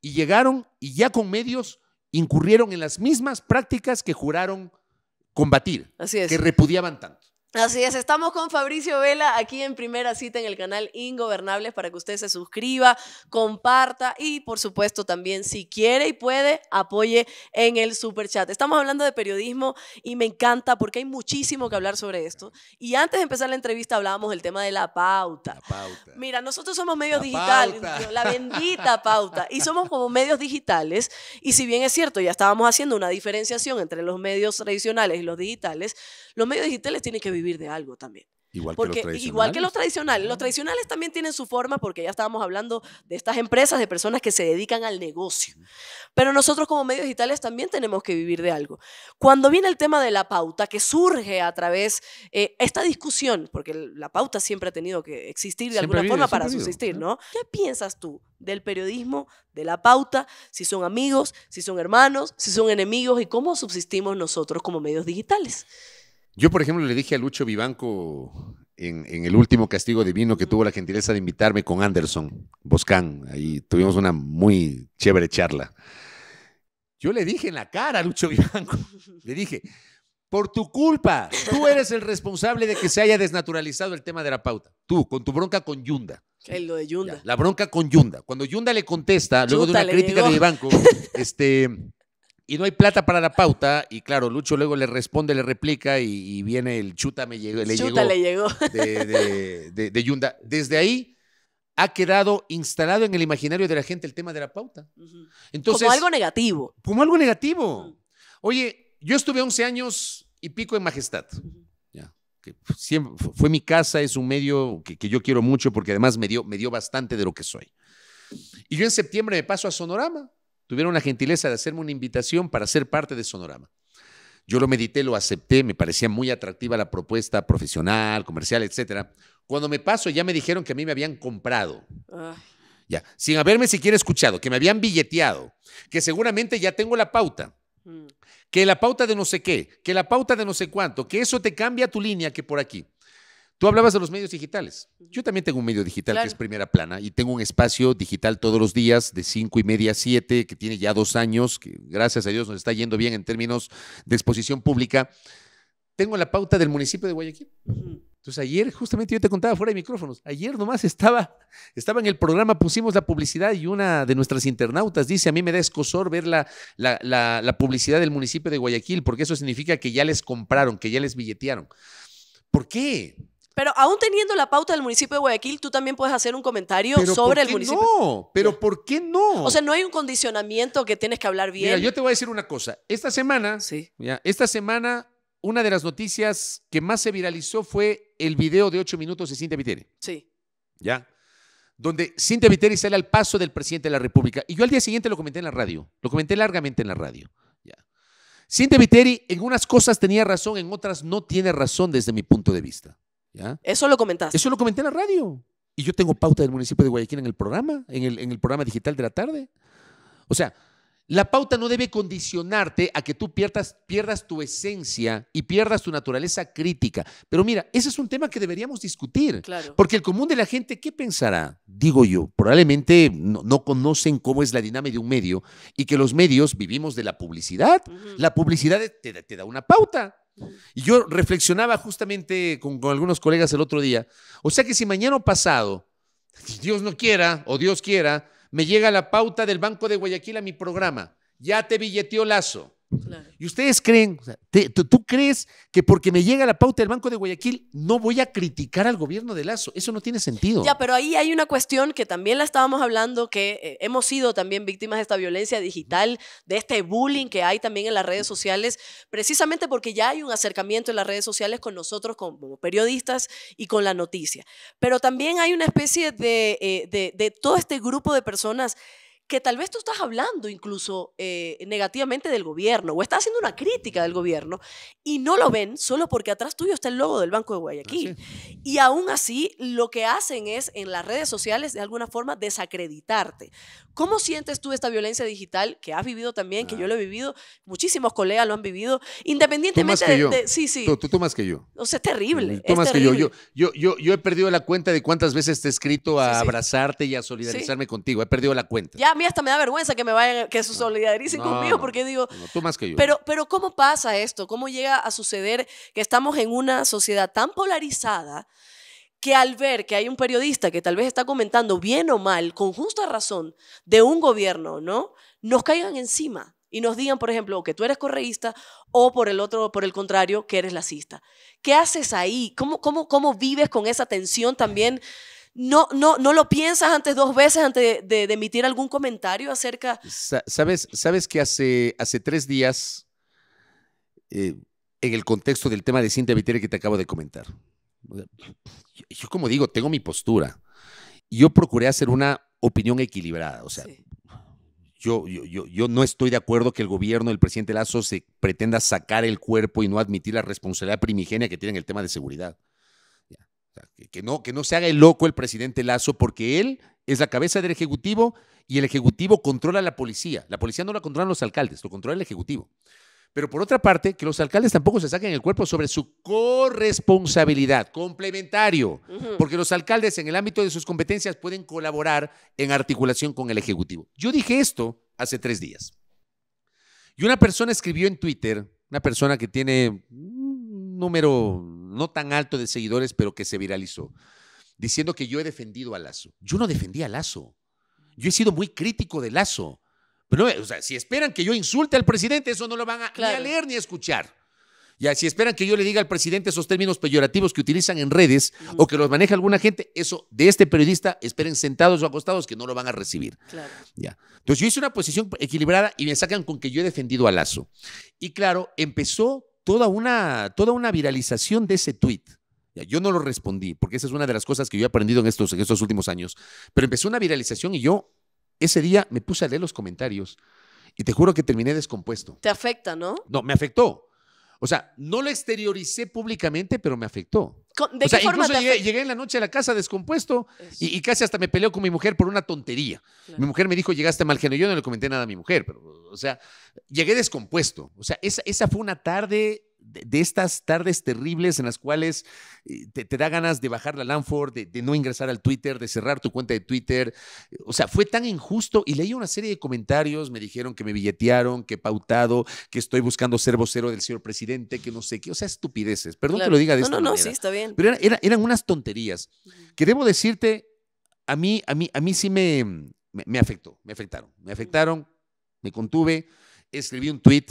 Y llegaron y ya con medios incurrieron en las mismas prácticas que juraron combatir, que repudiaban tanto. Así es, estamos con Fabricio Vela aquí en primera cita en el canal Ingobernables para que usted se suscriba, comparta y por supuesto también si quiere y puede apoye en el super chat. Estamos hablando de periodismo y me encanta porque hay muchísimo que hablar sobre esto. Y antes de empezar la entrevista hablábamos del tema de la pauta. La pauta. Mira, nosotros somos medios digitales, la bendita pauta, y somos como medios digitales y si bien es cierto ya estábamos haciendo una diferenciación entre los medios tradicionales y los digitales, los medios digitales tienen que vivir vivir de algo también. Igual porque, que los tradicionales. Igual que los tradicionales. Los tradicionales también tienen su forma, porque ya estábamos hablando de estas empresas, de personas que se dedican al negocio. Pero nosotros como medios digitales también tenemos que vivir de algo. Cuando viene el tema de la pauta, que surge a través eh, esta discusión, porque la pauta siempre ha tenido que existir de alguna forma para subsistir, ¿no? ¿Qué piensas tú del periodismo, de la pauta, si son amigos, si son hermanos, si son enemigos y cómo subsistimos nosotros como medios digitales? Yo, por ejemplo, le dije a Lucho Vivanco en, el último castigo divino que tuvo la gentileza de invitarme con Anderson Boscán. Ahí tuvimos una muy chévere charla. Yo le dije en la cara a Lucho Vivanco, le dije, por tu culpa, tú eres el responsable de que se haya desnaturalizado el tema de la pauta. Tú, con tu bronca con Yunda. El lo de Yunda. la bronca con Yunda. Cuando Yunda le contesta, luego de una crítica de Vivanco, este y no hay plata para la pauta. Y claro, Lucho luego le responde, le replica y, viene el chuta me llegó. Le chuta le llegó. De, de, Yunda. Desde ahí ha quedado instalado en el imaginario de la gente el tema de la pauta. Entonces, como algo negativo. Como algo negativo. Oye, yo estuve 11 años y pico en Majestad. siempre, fue mi casa, es un medio que, yo quiero mucho porque además me dio, me dio bastante de lo que soy. Y yo en septiembre me paso a Sonorama tuvieron la gentileza de hacerme una invitación para ser parte de Sonorama. Yo lo medité, lo acepté, me parecía muy atractiva la propuesta profesional, comercial, etc. Cuando me paso ya me dijeron que a mí me habían comprado. Ya, sin haberme siquiera escuchado, que me habían billeteado, que seguramente ya tengo la pauta. Mm. Que la pauta de no sé qué, que la pauta de no sé cuánto, que eso te cambia tu línea que por aquí. Tú hablabas de los medios digitales. Yo también tengo un medio digital que es Primera Plana y tengo un espacio digital todos los días de cinco y media a 7 que tiene ya dos años, que gracias a Dios nos está yendo bien en términos de exposición pública. Tengo la pauta del municipio de Guayaquil. Entonces ayer, justamente yo te contaba fuera de micrófonos, ayer nomás estaba, estaba en el programa, pusimos la publicidad y una de nuestras internautas dice, a mí me da escosor ver la, la, la publicidad del municipio de Guayaquil, porque eso significa que ya les compraron, que ya les billetearon. ¿Por qué? Pero aún teniendo la pauta del municipio de Guayaquil, tú también puedes hacer un comentario sobre el municipio. No, pero ¿por qué no? O sea, no hay un condicionamiento que tienes que hablar bien. Mira, yo te voy a decir una cosa. Esta semana, sí. esta semana, una de las noticias que más se viralizó fue el video de ocho minutos de Cintia Viteri. Sí. ¿Ya? Donde Cintia Viteri sale al paso del presidente de la República. Y yo al día siguiente lo comenté en la radio. Lo comenté largamente en la radio. ¿Ya? Cintia Viteri en unas cosas tenía razón, en otras no tiene razón desde mi punto de vista. Eso lo comentaste. Eso lo comenté en la radio. Y yo tengo pauta del municipio de Guayaquil en el programa, en el, en el programa digital de la tarde. O sea, la pauta no debe condicionarte a que tú pierdas, pierdas tu esencia y pierdas tu naturaleza crítica. Pero mira, ese es un tema que deberíamos discutir. Porque el común de la gente, ¿qué pensará? Digo yo, probablemente no, conocen cómo es la dinámica de un medio y que los medios vivimos de la publicidad. La publicidad te da una pauta. Y yo reflexionaba justamente con, algunos colegas el otro día. O sea que si mañana o pasado, Dios no quiera o Dios quiera, me llega la pauta del Banco de Guayaquil a mi programa. Ya te billeteó Lazo. Y ustedes creen, tú crees que porque me llega la pauta del Banco de Guayaquil no voy a criticar al gobierno de Lazo. Eso no tiene sentido. Ya, pero ahí hay una cuestión que también la estábamos hablando, que eh, hemos sido también víctimas de esta violencia digital, de este bullying que hay también en las redes sociales, precisamente porque ya hay un acercamiento en las redes sociales con nosotros como periodistas y con la noticia. Pero también hay una especie de, eh, de todo este grupo de personas que tal vez tú estás hablando incluso eh, negativamente del gobierno o estás haciendo una crítica del gobierno y no lo ven solo porque atrás tuyo está el logo del Banco de Guayaquil. Y aún así lo que hacen es en las redes sociales de alguna forma desacreditarte. ¿Cómo sientes tú esta violencia digital que has vivido también, que yo ah. lo he vivido, muchísimos colegas lo han vivido, independientemente tú más que yo. Sí, sí. Tú, tú, más que yo. O sea, es terrible. Tú más que yo. yo. Yo, yo. he perdido la cuenta de cuántas veces te he escrito a abrazarte y a solidarizarme contigo. He perdido la cuenta. Ya hasta me da vergüenza que me vayan, que se solidaricen conmigo, porque digo. Pero, pero, ¿cómo pasa esto? ¿Cómo llega a suceder que estamos en una sociedad tan polarizada? que al ver que hay un periodista que tal vez está comentando bien o mal, con justa razón, de un gobierno, ¿no? Nos caigan encima y nos digan, por ejemplo, que tú eres correísta o por el otro, por el contrario, que eres lacista. ¿Qué haces ahí? ¿Cómo, cómo, cómo vives con esa tensión también? no, no, no lo piensas antes dos veces antes de, emitir algún comentario acerca. sabes, sabes que hace, hace tres días, eh, en el contexto del tema de Cintia Viteri que te acabo de comentar, yo como digo, tengo mi postura. Yo procuré hacer una opinión equilibrada, o sea, Yo, yo, yo, no estoy de acuerdo que el gobierno, el presidente Lazo, se pretenda sacar el cuerpo y no admitir la responsabilidad primigenia que tiene en el tema de seguridad que, no, que no se haga el loco el presidente Lazo, porque él es la cabeza del Ejecutivo y el Ejecutivo controla la policía. La policía no la controlan los alcaldes, lo controla el Ejecutivo. Pero por otra parte, que los alcaldes tampoco se saquen el cuerpo sobre su corresponsabilidad, complementario, porque los alcaldes en el ámbito de sus competencias pueden colaborar en articulación con el Ejecutivo. Yo dije esto hace tres días. Y una persona escribió en Twitter, una persona que tiene un número no tan alto de seguidores, pero que se viralizó, diciendo que yo he defendido a Lazo. Yo no defendí a Lazo. Yo he sido muy crítico de Lazo. Pero, si esperan que yo insulte al presidente, eso no lo van a, leer ni a escuchar. Y si esperan que yo le diga al presidente esos términos peyorativos que utilizan en redes o que los maneja alguna gente, eso de este periodista, esperen sentados o acostados que no lo van a recibir. Ya. Entonces yo hice una posición equilibrada y me sacan con que yo he defendido a Lazo. Y claro, empezó toda una, toda una viralización de ese tweet. Yo no lo respondí, porque esa es una de las cosas que yo he aprendido en estos, en estos últimos años. Pero empezó una viralización y yo ese día me puse a leer los comentarios y te juro que terminé descompuesto. Te afecta, ¿no? No, me afectó. O sea, no lo exterioricé públicamente, pero me afectó o sea, incluso llegué, en la noche a la casa descompuesto y, casi hasta me peleó con mi mujer por una tontería. Mi mujer me dijo, llegaste mal genio. Yo no le comenté nada a mi mujer, pero, o sea, llegué descompuesto. O sea, esa, esa fue una tarde de, estas tardes terribles en las cuales eh, te, da ganas de bajar la Lanford, de, no ingresar al Twitter, de cerrar tu cuenta de Twitter. O sea, fue tan injusto y leí una serie de comentarios, me dijeron que me billetearon, que he pautado, que estoy buscando ser vocero del señor presidente, que no sé qué. O sea, estupideces. Perdón que lo diga de esta manera. No, no, sí, está bien. Pero eran unas tonterías que debo decirte, a mí, a mí, a mí sí me, me, me afectó, me afectaron, me afectaron, me contuve, escribí un tweet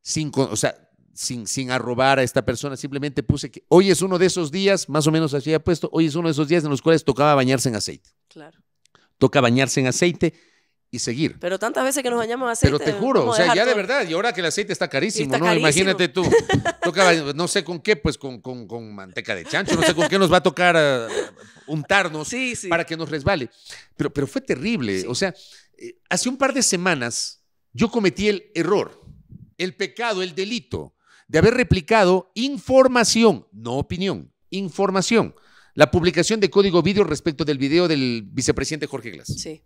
sin, o sea, sin, arrobar a esta persona, simplemente puse que hoy es uno de esos días, más o menos así he puesto, hoy es uno de esos días en los cuales tocaba bañarse en aceite. Claro. Toca bañarse en aceite y seguir. Pero tantas veces que nos bañamos en aceite. Pero te juro, o sea, ya de verdad, y ahora que el aceite está carísimo, ¿no? Imagínate tú. Toca, no sé con qué, pues con, manteca de chancho, no sé con qué nos va a tocar eh, untarnos para que nos resbale. Pero, pero fue terrible. O sea, eh, hace un par de semanas yo cometí el error, el pecado, el delito de haber replicado información, no opinión, información, la publicación de código vídeo respecto del video del vicepresidente Jorge Glass. Sí.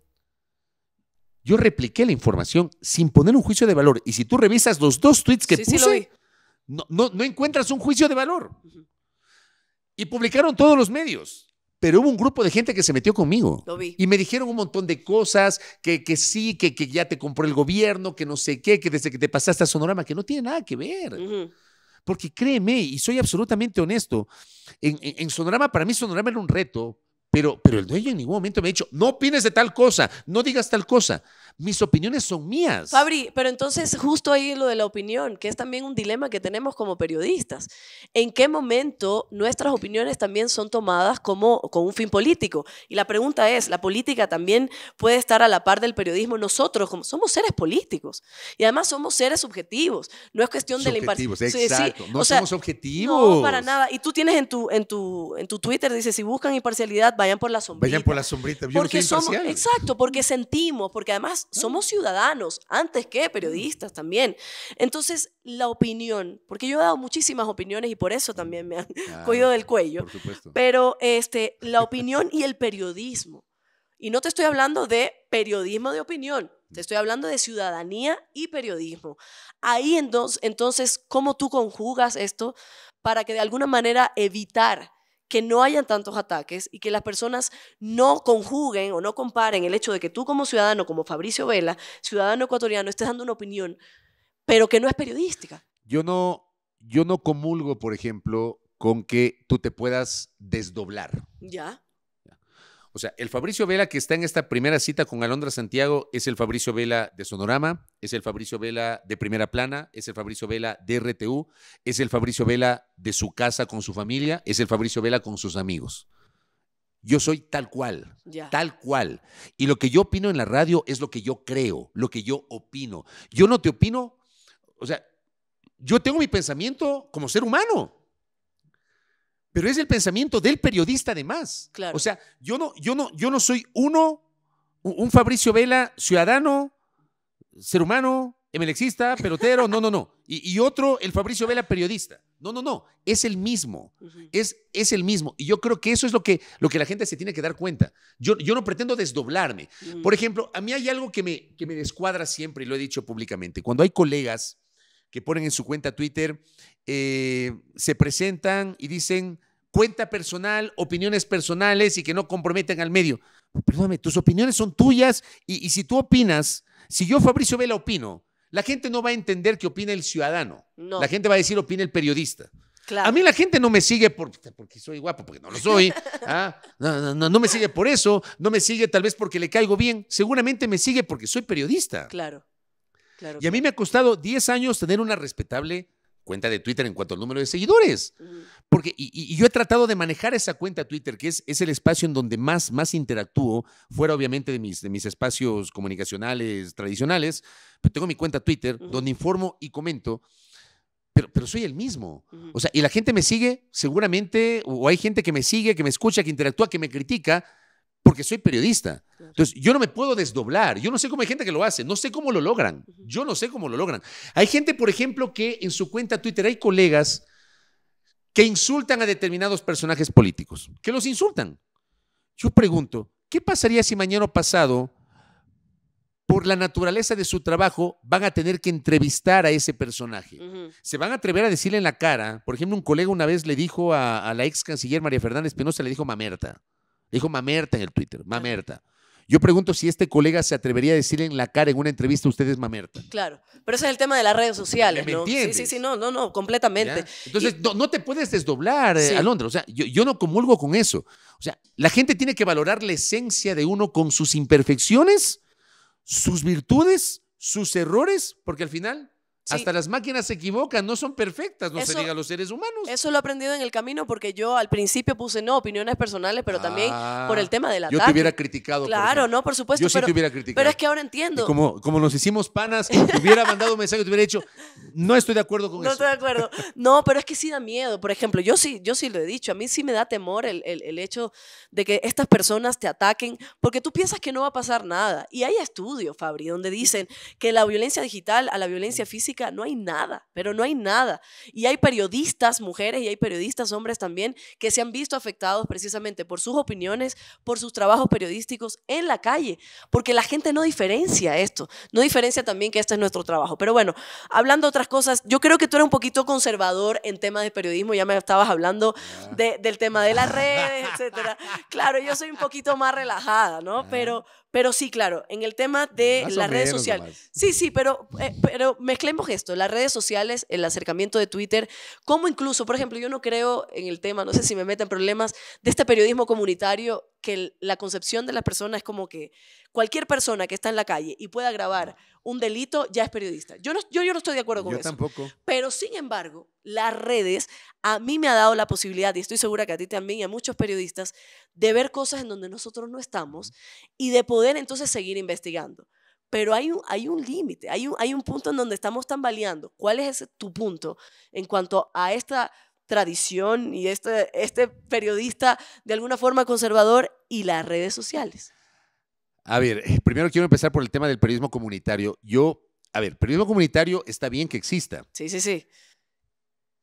Yo repliqué la información sin poner un juicio de valor. Y si tú revisas los dos tweets que sí, puse, no, encuentras un juicio de valor. Y publicaron todos los medios pero hubo un grupo de gente que se metió conmigo. Y me dijeron un montón de cosas, que, sí, que, ya te compró el gobierno, que no sé qué, que desde que te pasaste a Sonorama, que no tiene nada que ver. Porque créeme, y soy absolutamente honesto, en, Sonorama, para mí Sonorama era un reto, pero, pero el dueño en ningún momento me ha dicho, no opines de tal cosa, no digas tal cosa mis opiniones son mías. Fabri, pero entonces justo ahí lo de la opinión, que es también un dilema que tenemos como periodistas. ¿En qué momento nuestras opiniones también son tomadas como con un fin político? Y la pregunta es, ¿la política también puede estar a la par del periodismo? Nosotros como, somos seres políticos y además somos seres subjetivos. No es cuestión de la imparcialidad. Exacto, no somos objetivos. No, para nada. Y tú tienes en tu, en tu, en tu Twitter, dices, si buscan imparcialidad, vayan por la sombrita. Vayan por la sombrita. Yo porque no soy imparcial. Somos, exacto, porque sentimos, porque además somos ciudadanos, antes que periodistas también. Entonces, la opinión, porque yo he dado muchísimas opiniones y por eso también me han cogido del cuello, pero este, la opinión y el periodismo. Y no te estoy hablando de periodismo de opinión, te estoy hablando de ciudadanía y periodismo. Ahí entonces, entonces ¿cómo tú conjugas esto para que de alguna manera evitar que no hayan tantos ataques y que las personas no conjuguen o no comparen el hecho de que tú como ciudadano, como Fabricio Vela, ciudadano ecuatoriano, estés dando una opinión, pero que no es periodística. Yo no, yo no comulgo, por ejemplo, con que tú te puedas desdoblar. Ya. O sea, el Fabricio Vela que está en esta primera cita con Alondra Santiago es el Fabricio Vela de Sonorama, es el Fabricio Vela de Primera Plana, es el Fabricio Vela de RTU, es el Fabricio Vela de su casa con su familia, es el Fabricio Vela con sus amigos. Yo soy tal cual, tal cual. Y lo que yo opino en la radio es lo que yo creo, lo que yo opino. Yo no te opino, o sea, yo tengo mi pensamiento como ser humano. Pero es el pensamiento del periodista además. Claro. O sea, yo no, yo no, yo no soy uno, un Fabricio Vela, ciudadano, ser humano, emelexista, pelotero, no, no, no. Y, otro, el Fabricio Vela, periodista. No, no, no. Es el mismo. es, es el mismo. Y yo creo que eso es lo que, lo que la gente se tiene que dar cuenta. Yo, no pretendo desdoblarme. Por ejemplo, a mí hay algo que me, que me descuadra siempre y lo he dicho públicamente. Cuando hay colegas que ponen en su cuenta Twitter, eh, se presentan y dicen cuenta personal, opiniones personales y que no comprometen al medio. Perdóname, tus opiniones son tuyas y, si tú opinas, si yo Fabricio Vela opino, la gente no va a entender que opina el ciudadano. La gente va a decir opina el periodista. A mí la gente no me sigue porque soy guapo, porque no lo soy. ¿ah? no, me sigue por eso, no me sigue tal vez porque le caigo bien, seguramente me sigue porque soy periodista. Claro y a mí me ha costado 10 años tener una respetable cuenta de Twitter en cuanto al número de seguidores. Porque, y, yo he tratado de manejar esa cuenta Twitter, que es, el espacio en donde más, más interactúo, fuera obviamente de mis, de mis espacios comunicacionales tradicionales, pero tengo mi cuenta Twitter, donde informo y comento. Pero, pero, soy el mismo. O sea, y la gente me sigue seguramente, o hay gente que me sigue, que me escucha, que interactúa, que me critica, porque soy periodista. Entonces, yo no me puedo desdoblar. Yo no sé cómo hay gente que lo hace. No sé cómo lo logran. Yo no sé cómo lo logran. Hay gente, por ejemplo, que en su cuenta Twitter hay colegas que insultan a determinados personajes políticos, que los insultan. Yo pregunto, ¿qué pasaría si mañana o pasado, por la naturaleza de su trabajo, van a tener que entrevistar a ese personaje? Se van a atrever a decirle en la cara, por ejemplo, un colega una vez le dijo a, a la ex canciller María Fernanda Espinosa, le dijo mamerta dijo mamerta en el Twitter, mamerta. Yo pregunto si este colega se atrevería a decirle en la cara en una entrevista ustedes mamerta. Claro, pero ese es el tema de las redes sociales. ¿Me, ¿no? Sí, sí, sí, no, no, no, completamente. Entonces, no, te puedes desdoblar, a eh, Alondra. O sea, yo, yo, no comulgo con eso. O sea, la gente tiene que valorar la esencia de uno con sus imperfecciones, sus virtudes, sus errores, porque al final hasta las máquinas se equivocan, no son perfectas, no se diga los seres humanos. Eso lo he aprendido en el camino porque yo al principio puse no opiniones personales, pero también ah, por el tema del ataque. Yo te hubiera criticado. Claro, no, por supuesto. Yo pero, sí te hubiera criticado. Pero es que ahora entiendo. como, como nos hicimos panas, te hubiera mandado un mensaje, te hubiera dicho, no estoy de acuerdo con eso. No estoy de acuerdo. No, pero es que sí da miedo. Por ejemplo, yo sí, yo sí lo he dicho, a mí sí me da temor el, el, el hecho de que estas personas te ataquen porque tú piensas que no va a pasar nada. Y hay estudios, Fabri, donde dicen que la violencia digital a la violencia física no hay nada, pero no hay nada. Y hay periodistas, mujeres, y hay periodistas, hombres también, que se han visto afectados precisamente por sus opiniones, por sus trabajos periodísticos en la calle, porque la gente no diferencia esto, no diferencia también que este es nuestro trabajo. Pero bueno, hablando de otras cosas, yo creo que tú eres un poquito conservador en temas de periodismo, ya me estabas hablando ah. del tema de las redes, etc. Claro, yo soy un poquito más relajada, ¿no? Ah. Pero, pero sí, claro, en el tema de las redes sociales. Sí, sí, pero, eh, pero mezclemos esto, las redes sociales, el acercamiento de Twitter, como incluso, por ejemplo, yo no creo en el tema, no sé si me meten problemas, de este periodismo comunitario que la concepción de la persona es como que cualquier persona que está en la calle y pueda grabar un delito ya es periodista. Yo no, yo, no estoy de acuerdo con yo tampoco. Pero sin embargo, las redes a mí me ha dado la posibilidad, y estoy segura que a ti también y a muchos periodistas, de ver cosas en donde nosotros no estamos y de poder entonces seguir investigando. Pero hay un, hay un límite, hay un, hay un punto en donde estamos tambaleando. ¿Cuál es tu punto en cuanto a esta tradición y este, este periodista de alguna forma conservador y las redes sociales? A ver, eh, primero quiero empezar por el tema del periodismo comunitario. Yo, a ver, periodismo comunitario está bien que exista. Sí, sí, sí.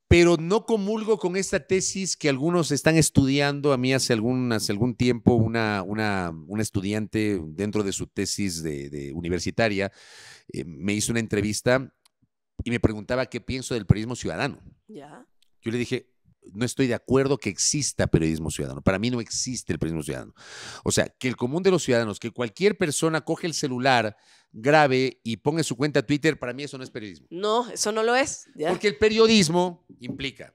Pero no comulgo con esta tesis que algunos están estudiando. A mí hace algún, algún tiempo una, una, estudiante dentro de su tesis de, universitaria eh, me hizo una entrevista y me preguntaba qué pienso del periodismo ciudadano. Ya. Yo le dije, no estoy de acuerdo que exista periodismo ciudadano. Para mí no existe el periodismo ciudadano. O sea, que el común de los ciudadanos, que cualquier persona coge el celular, grave y ponga su cuenta Twitter, para mí eso no es periodismo. No, eso no lo es. Porque el periodismo implica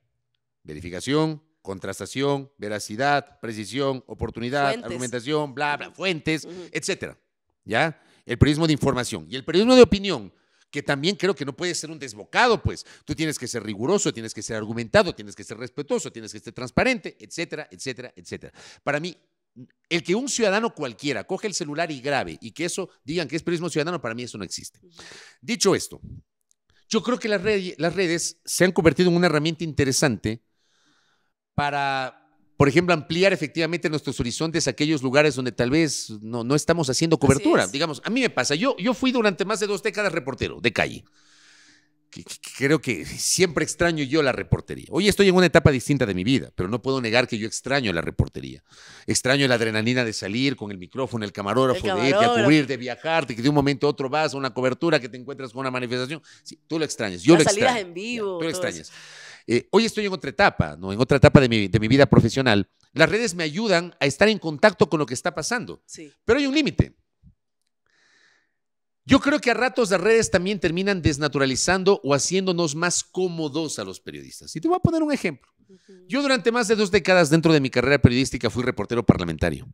verificación, contrastación, veracidad, precisión, oportunidad, argumentación, bla, bla, fuentes, etc. etcétera. ¿Ya? El periodismo de información. Y el periodismo de opinión que también creo que no puede ser un desbocado, pues tú tienes que ser riguroso, tienes que ser argumentado, tienes que ser respetuoso, tienes que ser transparente, etcétera, etcétera, etcétera. Para mí, el que un ciudadano cualquiera coge el celular y grabe y que eso digan que es periodismo ciudadano, para mí eso no existe. Dicho esto, yo creo que las redes, las redes se han convertido en una herramienta interesante para por ejemplo, ampliar efectivamente nuestros horizontes a aquellos lugares donde tal vez no, no estamos haciendo cobertura. Digamos, a mí me pasa, yo, yo fui durante más de dos décadas reportero de calle. Que, creo que siempre extraño yo la reportería. Hoy estoy en una etapa distinta de mi vida, pero no puedo negar que yo extraño la reportería. Extraño la adrenalina de salir con el micrófono, el camarógrafo, de irte a cubrir, de viajar, de que de un momento a otro vas a una cobertura, que te encuentras con una manifestación. tú lo extrañas, yo lo extraño. salidas en vivo. tú lo extrañas. Eh, hoy estoy en otra etapa, ¿no? en otra etapa de mi, vida profesional. Las redes me ayudan a estar en contacto con lo que está pasando. Pero hay un límite. Yo creo que a ratos las redes también terminan desnaturalizando o haciéndonos más cómodos a los periodistas. Y te voy a poner un ejemplo. Yo durante más de dos décadas dentro de mi carrera periodística fui reportero parlamentario.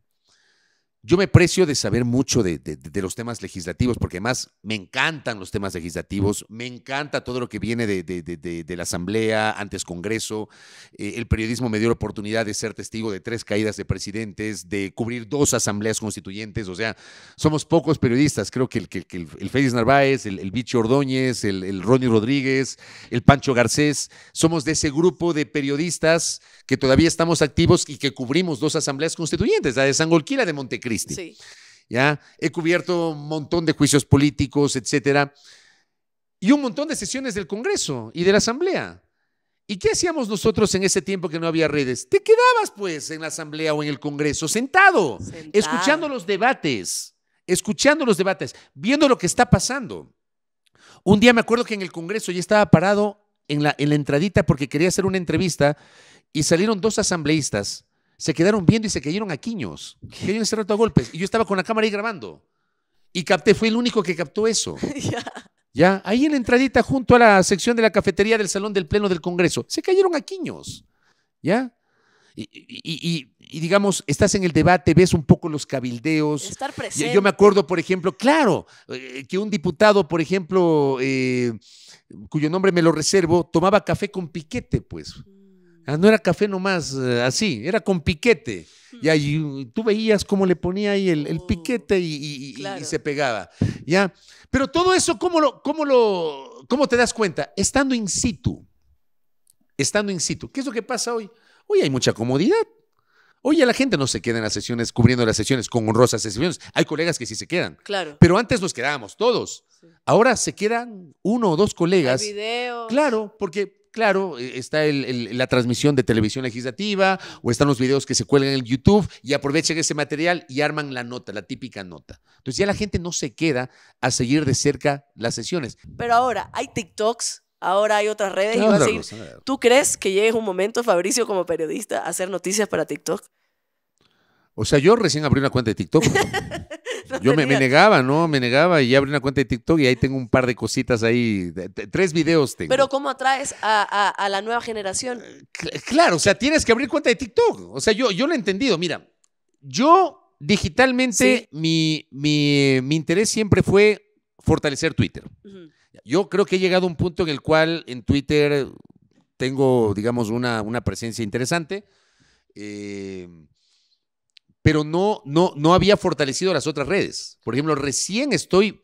Yo me precio de saber mucho de, los temas legislativos, porque además me encantan los temas legislativos, me encanta todo lo que viene de, la Asamblea, antes Congreso. Eh, el periodismo me dio la oportunidad de ser testigo de tres caídas de presidentes, de cubrir dos asambleas constituyentes. O sea, somos pocos periodistas. Creo que el, que, el, Félix Narváez, el, Bicho Ordóñez, el, el Ronnie Rodríguez, el Pancho Garcés, somos de ese grupo de periodistas que todavía estamos activos y que cubrimos dos asambleas constituyentes, la de San la de Montecristo Sí. ¿Ya? He cubierto un montón de juicios políticos, etcétera, y un montón de sesiones del Congreso y de la Asamblea. ¿Y qué hacíamos nosotros en ese tiempo que no había redes? Te quedabas pues en la asamblea o en el Congreso, sentado, escuchando los debates, escuchando los debates, viendo lo que está pasando. Un día me acuerdo que en el Congreso ya estaba parado en la, en la entradita porque quería hacer una entrevista y salieron dos asambleístas se quedaron viendo y se cayeron a quiños. Cayeron ese rato a golpes. Y yo estaba con la cámara ahí grabando. Y capté, Fue el único que captó eso. Ya, ahí en la entradita junto a la sección de la cafetería del Salón del Pleno del Congreso. Se cayeron a quiños. ¿Ya? Y, digamos, estás en el debate, ves un poco los cabildeos. Estar presente. Yo me acuerdo, por ejemplo, claro, eh, que un diputado, por ejemplo, eh, cuyo nombre me lo reservo, tomaba café con piquete, pues. Mm. Ah, no era café nomás eh, así, era con piquete. Y ahí tú veías cómo le ponía ahí el, oh, piquete y, se pegaba. ¿ya? Pero todo eso, ¿cómo, lo, cómo, lo, ¿cómo te das cuenta? Estando in situ. Estando in situ. ¿Qué es lo que pasa hoy? Hoy hay mucha comodidad. Hoy la gente no se queda en las sesiones, cubriendo las sesiones con honrosas sesiones. Hay colegas que sí se quedan. Claro. Pero antes nos quedábamos todos. Ahora se quedan uno o dos colegas. Claro, porque claro, e, está la transmisión de televisión legislativa o están los videos que se cuelgan en YouTube y aprovechan ese material y arman la nota, la típica nota. Entonces ya la gente no se queda a seguir de cerca las sesiones. Pero ahora, hay TikToks ahora hay otras redes y ¿Tú crees que llegue un momento, Fabricio, como periodista, a hacer noticias para TikTok? O sea, yo recién abrí una cuenta de TikTok. Yo me, negaba, ¿no? Me negaba y ya abrí una cuenta de TikTok y ahí tengo un par de cositas ahí, tres videos tengo. Pero ¿cómo atraes a, la nueva generación? claro, o sea, tienes que abrir cuenta de TikTok. O sea, yo, yo lo he entendido. Mira, yo digitalmente mi, interés siempre fue fortalecer Twitter. Yo creo que he llegado a un punto en el cual en Twitter tengo, digamos, una, una presencia interesante. Eh, pero no, no, no había fortalecido las otras redes. Por ejemplo, recién estoy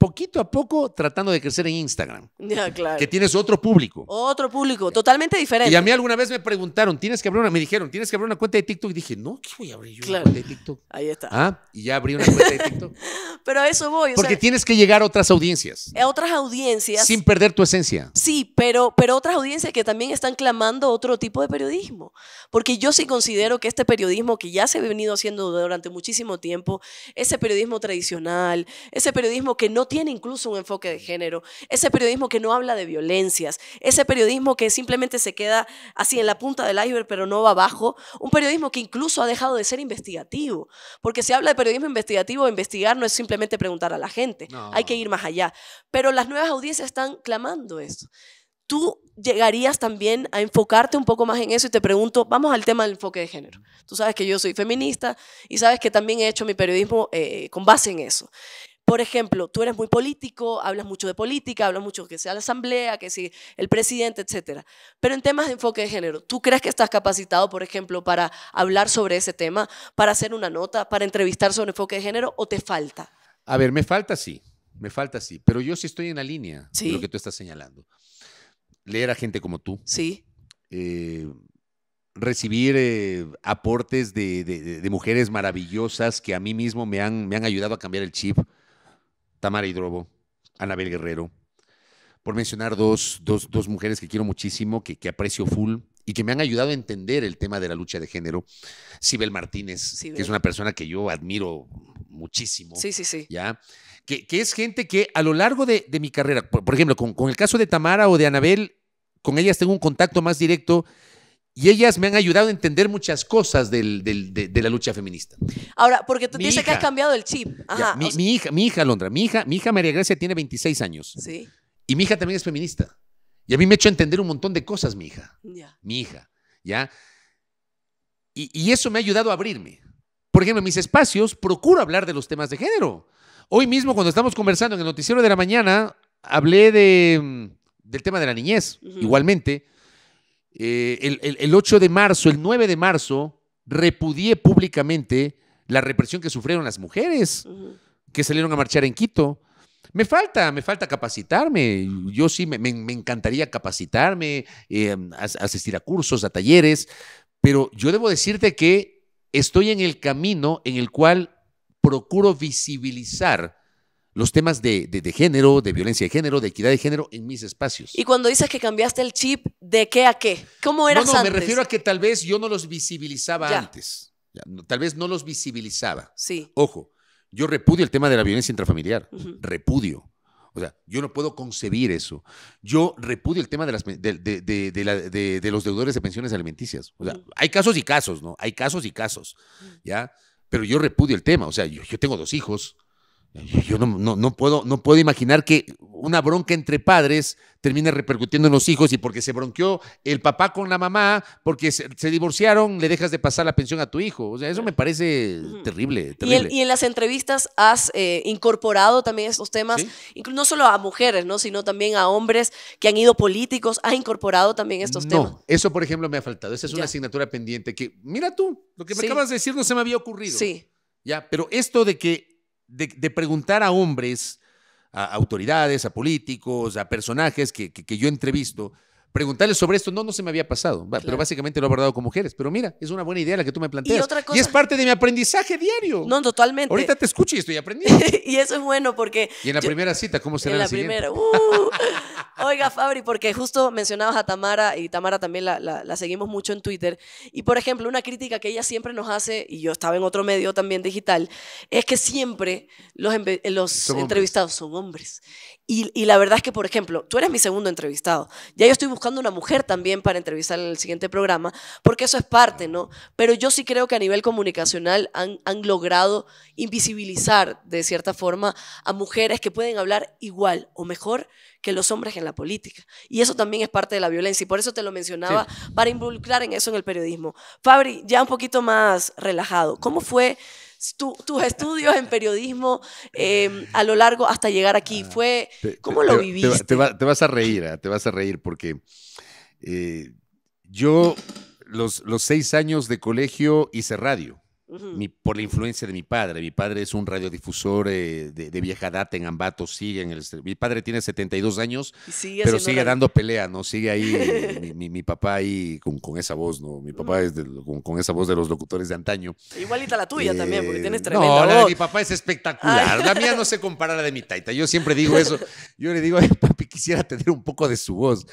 poquito a poco tratando de crecer en Instagram. Ya, claro. Que tienes otro público. Otro público, totalmente diferente. Y a mí alguna vez me preguntaron, tienes que abrir una, me dijeron, tienes que abrir una cuenta de TikTok. Y dije, no, ¿qué voy a abrir yo una cuenta de TikTok? Ahí está. Ah, y ya abrí una cuenta de TikTok. pero a eso voy. Porque tienes que llegar a otras audiencias. A otras audiencias. Sin perder tu esencia. Sí, pero, pero otras audiencias que también están clamando otro tipo de periodismo. Porque yo sí considero que este periodismo que ya se ha venido haciendo durante muchísimo tiempo, ese periodismo tradicional, ese periodismo que no tiene incluso un enfoque de género, ese periodismo que no habla de violencias, ese periodismo que simplemente se queda así en la punta del iceberg pero no va abajo, un periodismo que incluso ha dejado de ser investigativo, porque se habla de periodismo investigativo, investigar no es simplemente preguntar a la gente, hay que ir más allá, pero las nuevas audiencias están clamando eso. Tú llegarías también a enfocarte un poco más en eso y te pregunto, vamos al tema del enfoque de género. Tú sabes que yo soy feminista y sabes que también he hecho mi periodismo eh, con base en eso. Por ejemplo, tú eres muy político, hablas mucho de política, hablas mucho que sea la asamblea, que sea el presidente, etc. Pero en temas de enfoque de género, ¿tú crees que estás capacitado, por ejemplo, para hablar sobre ese tema, para hacer una nota, para entrevistar sobre enfoque de género o te falta? A ver, me falta sí, me falta sí, pero yo sí estoy en la línea de lo que tú estás señalando. Leer a gente como tú. Sí. Eh, recibir eh, aportes de, mujeres maravillosas que a mí mismo me me han ayudado a cambiar el chip. Tamara Hidrobo, Anabel Guerrero, por mencionar dos, mujeres que quiero muchísimo, que, que, aprecio full y que me han ayudado a entender el tema de la lucha de género. Sibel Martínez, que es una persona que yo admiro muchísimo. Sí, sí, sí. ¿ya? Que, que es gente que a lo largo de, mi carrera, por, ejemplo, con, con el caso de Tamara o de Anabel, con ellas tengo un contacto más directo y ellas me han ayudado a entender muchas cosas de, la lucha feminista. Ahora, porque tú dices que has cambiado el chip. mi, hija, mi hija, Londra, mi hija, mi hija María Gracia tiene 26 años. Sí. Y mi hija también es feminista. Y a mí me ha hecho entender un montón de cosas, mi hija. Ya. Mi hija, ¿ya? Y, eso me ha ayudado a abrirme. Por ejemplo, en mis espacios procuro hablar de los temas de género. Hoy mismo, cuando estamos conversando en el noticiero de la mañana, hablé de, mm, del tema de la niñez, igualmente eh, el, 8 de marzo, el 9 de marzo, repudié públicamente la represión que sufrieron las mujeres que salieron a marchar en Quito. Me falta, me falta capacitarme. Yo sí, me, encantaría capacitarme, eh, asistir a cursos, a talleres, pero yo debo decirte que estoy en el camino en el cual procuro visibilizar los temas de, género, de violencia de género, de equidad de género en mis espacios. Y cuando dices que cambiaste el chip, ¿de qué a qué? ¿Cómo eras no, no, me refiero a que tal vez yo no los visibilizaba antes. tal vez no los visibilizaba. Sí. Ojo, yo repudio el tema de la violencia intrafamiliar. Repudio. O sea, yo no puedo concebir eso. Yo repudio el tema de, los deudores de pensiones alimenticias. O sea, hay casos y casos, ¿no? Hay casos y casos, ¿ya? Pero yo repudio el tema. O sea, yo tengo dos hijos. Yo no, no, no, puedo, no puedo imaginar que una bronca entre padres termine repercutiendo en los hijos y porque se bronqueó el papá con la mamá, porque se, divorciaron, le dejas de pasar la pensión a tu hijo. O sea, eso me parece terrible. Y, en, las entrevistas has eh, incorporado también estos temas, no solo a mujeres, ¿no? sino también a hombres que han ido políticos, ha incorporado también estos temas no, Eso, por ejemplo, me ha faltado. Esa es una asignatura pendiente que, mira tú, lo que me acabas de decir no se me había ocurrido. Sí. Ya, pero esto de que de, preguntar a hombres, a autoridades, a políticos, a personajes que, que, yo entrevisto, preguntarles sobre esto, no, no se me había pasado, pero básicamente lo he abordado con mujeres. Pero mira, es una buena idea la que tú me planteas. Y, es parte de mi aprendizaje diario. No, totalmente. Ahorita te escucho y estoy aprendiendo. y eso es bueno porque... Y en la primera cita, ¿cómo será en la, primera? Uh. Oiga, Fabri, porque justo mencionabas a Tamara y Tamara también la, seguimos mucho en Twitter. Y por ejemplo, una crítica que ella siempre nos hace, y yo estaba en otro medio también digital, es que siempre los, los entrevistados son hombres. Y, la verdad es que, por ejemplo, tú eres mi segundo entrevistado. Ya yo estoy buscando una mujer también para entrevistar en el siguiente programa, porque eso es parte, ¿no? Pero yo sí creo que a nivel comunicacional han, han logrado invisibilizar de cierta forma a mujeres que pueden hablar igual o mejor que los hombres en la política. Y eso también es parte de la violencia y por eso te lo mencionaba para involucrar en eso en el periodismo. Fabri, ya un poquito más relajado, ¿cómo fue tus estudios en periodismo em, eh. a lo largo hasta llegar aquí? Ah. Fue, ¿Cómo lo viviste? Te, vas a reír, ¿eh? te vas a reír porque eh, yo los seis años de colegio hice radio por la influencia de mi padre. Mi padre es un radiodifusor eh, de, de, vieja data en Ambato, sigue en el... Mi padre tiene 72 años, pero sigue dando pelea, ¿no? Sigue ahí, mi, papá ahí con, esa voz, ¿no? Mi papá es con, esa voz de los locutores de antaño. Igualita la tuya también, porque tienes eh, tremenda no, la De mi papá es espectacular. La mía no se compara a la de mi taita. Yo siempre digo eso. Yo le digo, Ay, papi, quisiera tener un poco de su voz.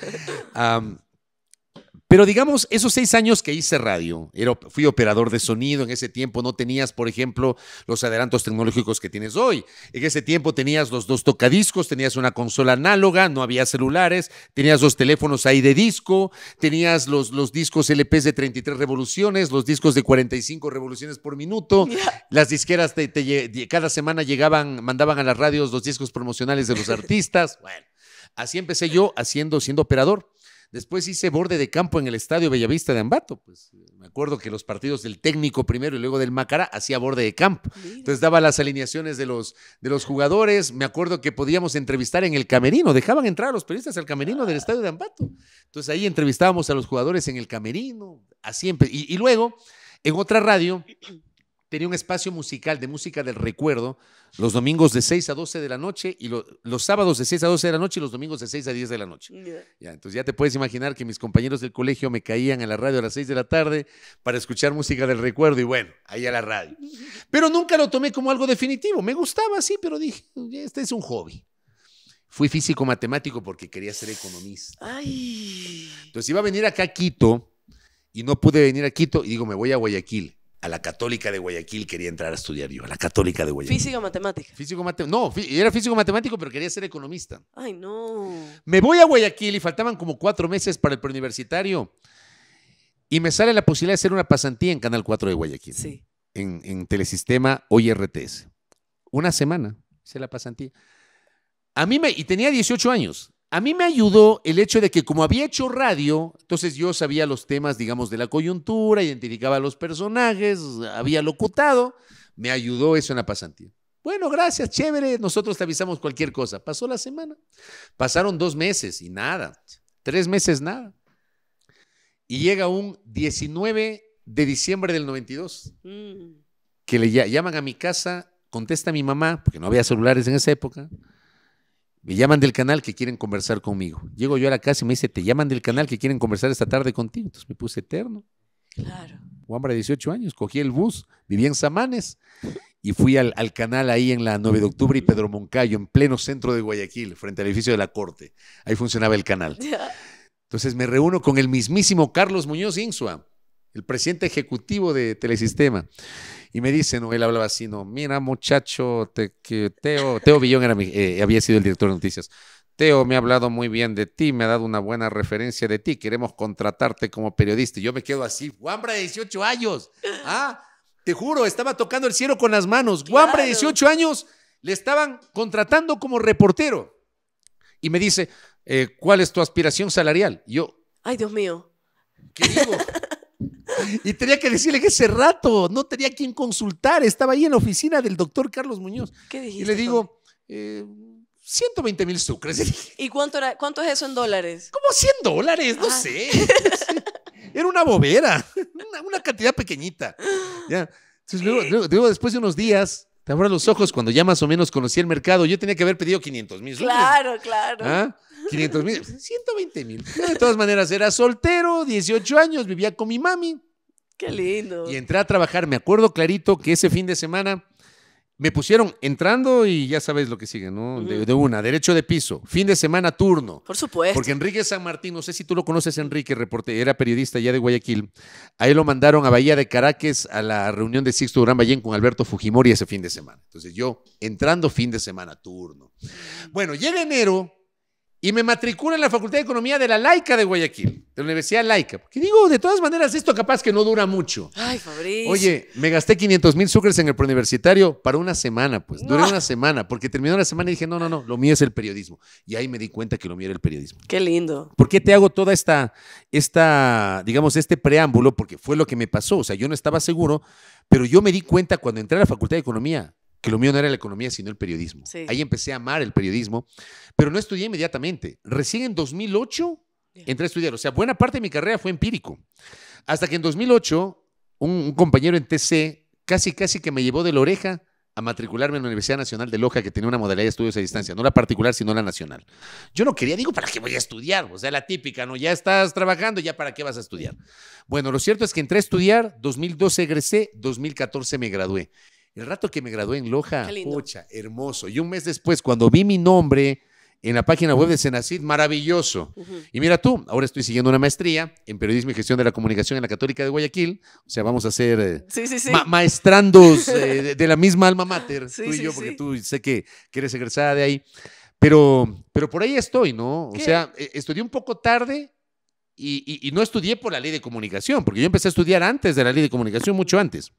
Pero digamos, esos seis años que hice radio, fui operador de sonido, en ese tiempo no tenías, por ejemplo, los adelantos tecnológicos que tienes hoy. En ese tiempo tenías los dos tocadiscos, tenías una consola análoga, no había celulares, tenías los teléfonos ahí de disco, tenías los, los discos LPs de 33 revoluciones, los discos de 45 revoluciones por minuto, las disqueras cada semana llegaban, mandaban a las radios los discos promocionales de los artistas. bueno, así empecé yo haciendo, siendo operador. Después hice borde de campo en el Estadio Bellavista de Ambato. Pues me acuerdo que los partidos del técnico primero y luego del Macará hacía borde de campo. Entonces daba las alineaciones de los, de los jugadores. Me acuerdo que podíamos entrevistar en el camerino. Dejaban entrar a los periodistas al camerino del Estadio de Ambato. Entonces ahí entrevistábamos a los jugadores en el camerino. Así y, y luego, en otra radio, tenía un espacio musical de música del recuerdo los domingos de 6 a 12 de la noche y los sábados de 6 a 12 de la noche y los domingos de 6 a 10 de la noche. entonces ya te puedes imaginar que mis compañeros del colegio me caían a la radio a las 6 de la tarde para escuchar música del recuerdo y bueno, ahí a la radio. Pero nunca lo tomé como algo definitivo. Me gustaba, sí, pero dije, este es un hobby. Fui físico matemático porque quería ser economista. Ay. Entonces iba a venir acá a Quito y no pude venir a Quito y digo, me voy a Guayaquil a la Católica de Guayaquil quería entrar a estudiar yo, a la Católica de Guayaquil. Físico matemática. Físico matemático. No, era físico matemático, pero quería ser economista. Ay, no. Me voy a Guayaquil y faltaban como cuatro meses para el preuniversitario. Y me sale la posibilidad de hacer una pasantía en Canal 4 de Guayaquil. Sí. En, en Telesistema Hoy RTS. Una semana hice la pasantía. A mí me. Y tenía 18 años a mí me ayudó el hecho de que como había hecho radio, entonces yo sabía los temas, digamos, de la coyuntura, identificaba a los personajes, había locutado, me ayudó eso en la pasantía. Bueno, gracias, chévere, nosotros te avisamos cualquier cosa. Pasó la semana, pasaron dos meses y nada, tres meses nada. Y llega un 19 de diciembre del 92, mm. que le llaman a mi casa, contesta a mi mamá, porque no había celulares en esa época me llaman del canal que quieren conversar conmigo. Llego yo a la casa y me dice, te llaman del canal que quieren conversar esta tarde contigo. Entonces me puse eterno. Claro. hombre de 18 años, cogí el bus, vivía en Samanes y fui al, al, canal ahí en la 9 de octubre y Pedro Moncayo, en pleno centro de Guayaquil, frente al edificio de la Corte. Ahí funcionaba el canal. Entonces me reúno con el mismísimo Carlos Muñoz Insua, el presidente ejecutivo de Telesistema. Y me dice, no, él hablaba así, no, mira muchacho, Teo, Teo Villón era eh, había sido el director de noticias. Teo me ha hablado muy bien de ti, me ha dado una buena referencia de ti, queremos contratarte como periodista. Y yo me quedo así, guambra de 18 años, ¿ah? Te juro, estaba tocando el cielo con las manos. Guambra de 18 años, le estaban contratando como reportero. Y me dice, eh, ¿cuál es tu aspiración salarial? yo, ay Dios mío. ¿Qué digo? y tenía que decirle que ese rato no tenía quien consultar. Estaba ahí en la oficina del doctor Carlos Muñoz. ¿Qué dijiste? Y le digo, 120 eh, mil sucres. ¿Y cuánto, era, cuánto es eso en dólares? Como 100 dólares, no ah. sé. Era una bobera, una, cantidad pequeñita. Ya. Entonces, luego, después de unos días, te abro los ojos cuando ya más o menos conocí el mercado. Yo tenía que haber pedido 500 mil. Claro, claro. ¿Ah? 500 mil, 120 mil. De todas maneras, era soltero, 18 años, vivía con mi mami. Qué lindo. Y entré a trabajar. Me acuerdo clarito que ese fin de semana me pusieron entrando y ya sabes lo que sigue, ¿no? de, una, derecho de piso, fin de semana, turno. Por supuesto. Porque Enrique San Martín, no sé si tú lo conoces, Enrique, reporte, era periodista ya de Guayaquil. Ahí lo mandaron a Bahía de Caracas a la reunión de Sixto Durán Ballén con Alberto Fujimori ese fin de semana. Entonces yo, entrando fin de semana, turno. Bueno, llega enero, y me matriculo en la Facultad de Economía de la Laica de Guayaquil, de la Universidad Laica. Porque digo, de todas maneras, esto capaz que no dura mucho. Ay, Fabricio. Oye, me gasté 500 mil sucres en el preuniversitario para una semana, pues. Duré una semana, porque terminó la semana y dije, no, no, no, lo mío es el periodismo. Y ahí me di cuenta que lo mío era el periodismo. Qué lindo. ¿Por qué te hago toda esta, esta, digamos, este preámbulo? Porque fue lo que me pasó. O sea, yo no estaba seguro, pero yo me di cuenta cuando entré a la Facultad de Economía que lo mío no era la economía, sino el periodismo. Ahí empecé a amar el periodismo, pero no estudié inmediatamente. Recién en 2008 entré a estudiar. O sea, buena parte de mi carrera fue empírico. Hasta que en 2008 un, un compañero en TC casi, casi que me llevó de la oreja a matricularme en la Universidad Nacional de Loja, que tenía una modalidad de estudios a distancia, no la particular, sino la nacional. Yo no quería, digo, ¿para qué voy a estudiar? O sea, la típica, ¿no? Ya estás trabajando, ¿ya para qué vas a estudiar? Bueno, lo cierto es que entré a estudiar, 2012 egresé, 2014 me gradué. El rato que me gradué en Loja, pucha, hermoso. Y un mes después, cuando vi mi nombre en la página web de Senacid, maravilloso. Y mira tú, ahora estoy siguiendo una maestría en periodismo y gestión de la comunicación en la Católica de Guayaquil. O sea, vamos a ser eh, maestrandos eh, de, la misma alma mater, tú y yo, porque tú sé que, eres egresada de ahí. Pero, pero por ahí estoy, ¿no? O sea, e-, estudié un poco tarde, y, no estudié por la ley de comunicación, porque yo empecé a estudiar antes de la ley de comunicación, mucho antes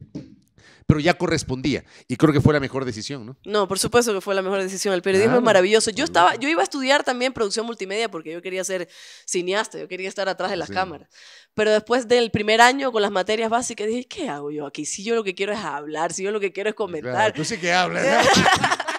pero ya correspondía. Y creo que fue la mejor decisión, ¿no? No, por supuesto que fue la mejor decisión. El periodismo es maravilloso. Yo, estaba, yo iba a estudiar también producción multimedia porque yo quería ser cineasta, yo quería estar atrás de las cámaras. Pero después del primer año con las materias básicas dije, ¿qué hago yo aquí? Si yo lo que quiero es hablar, si yo lo que quiero es comentar. Claro, tú sí que hablas.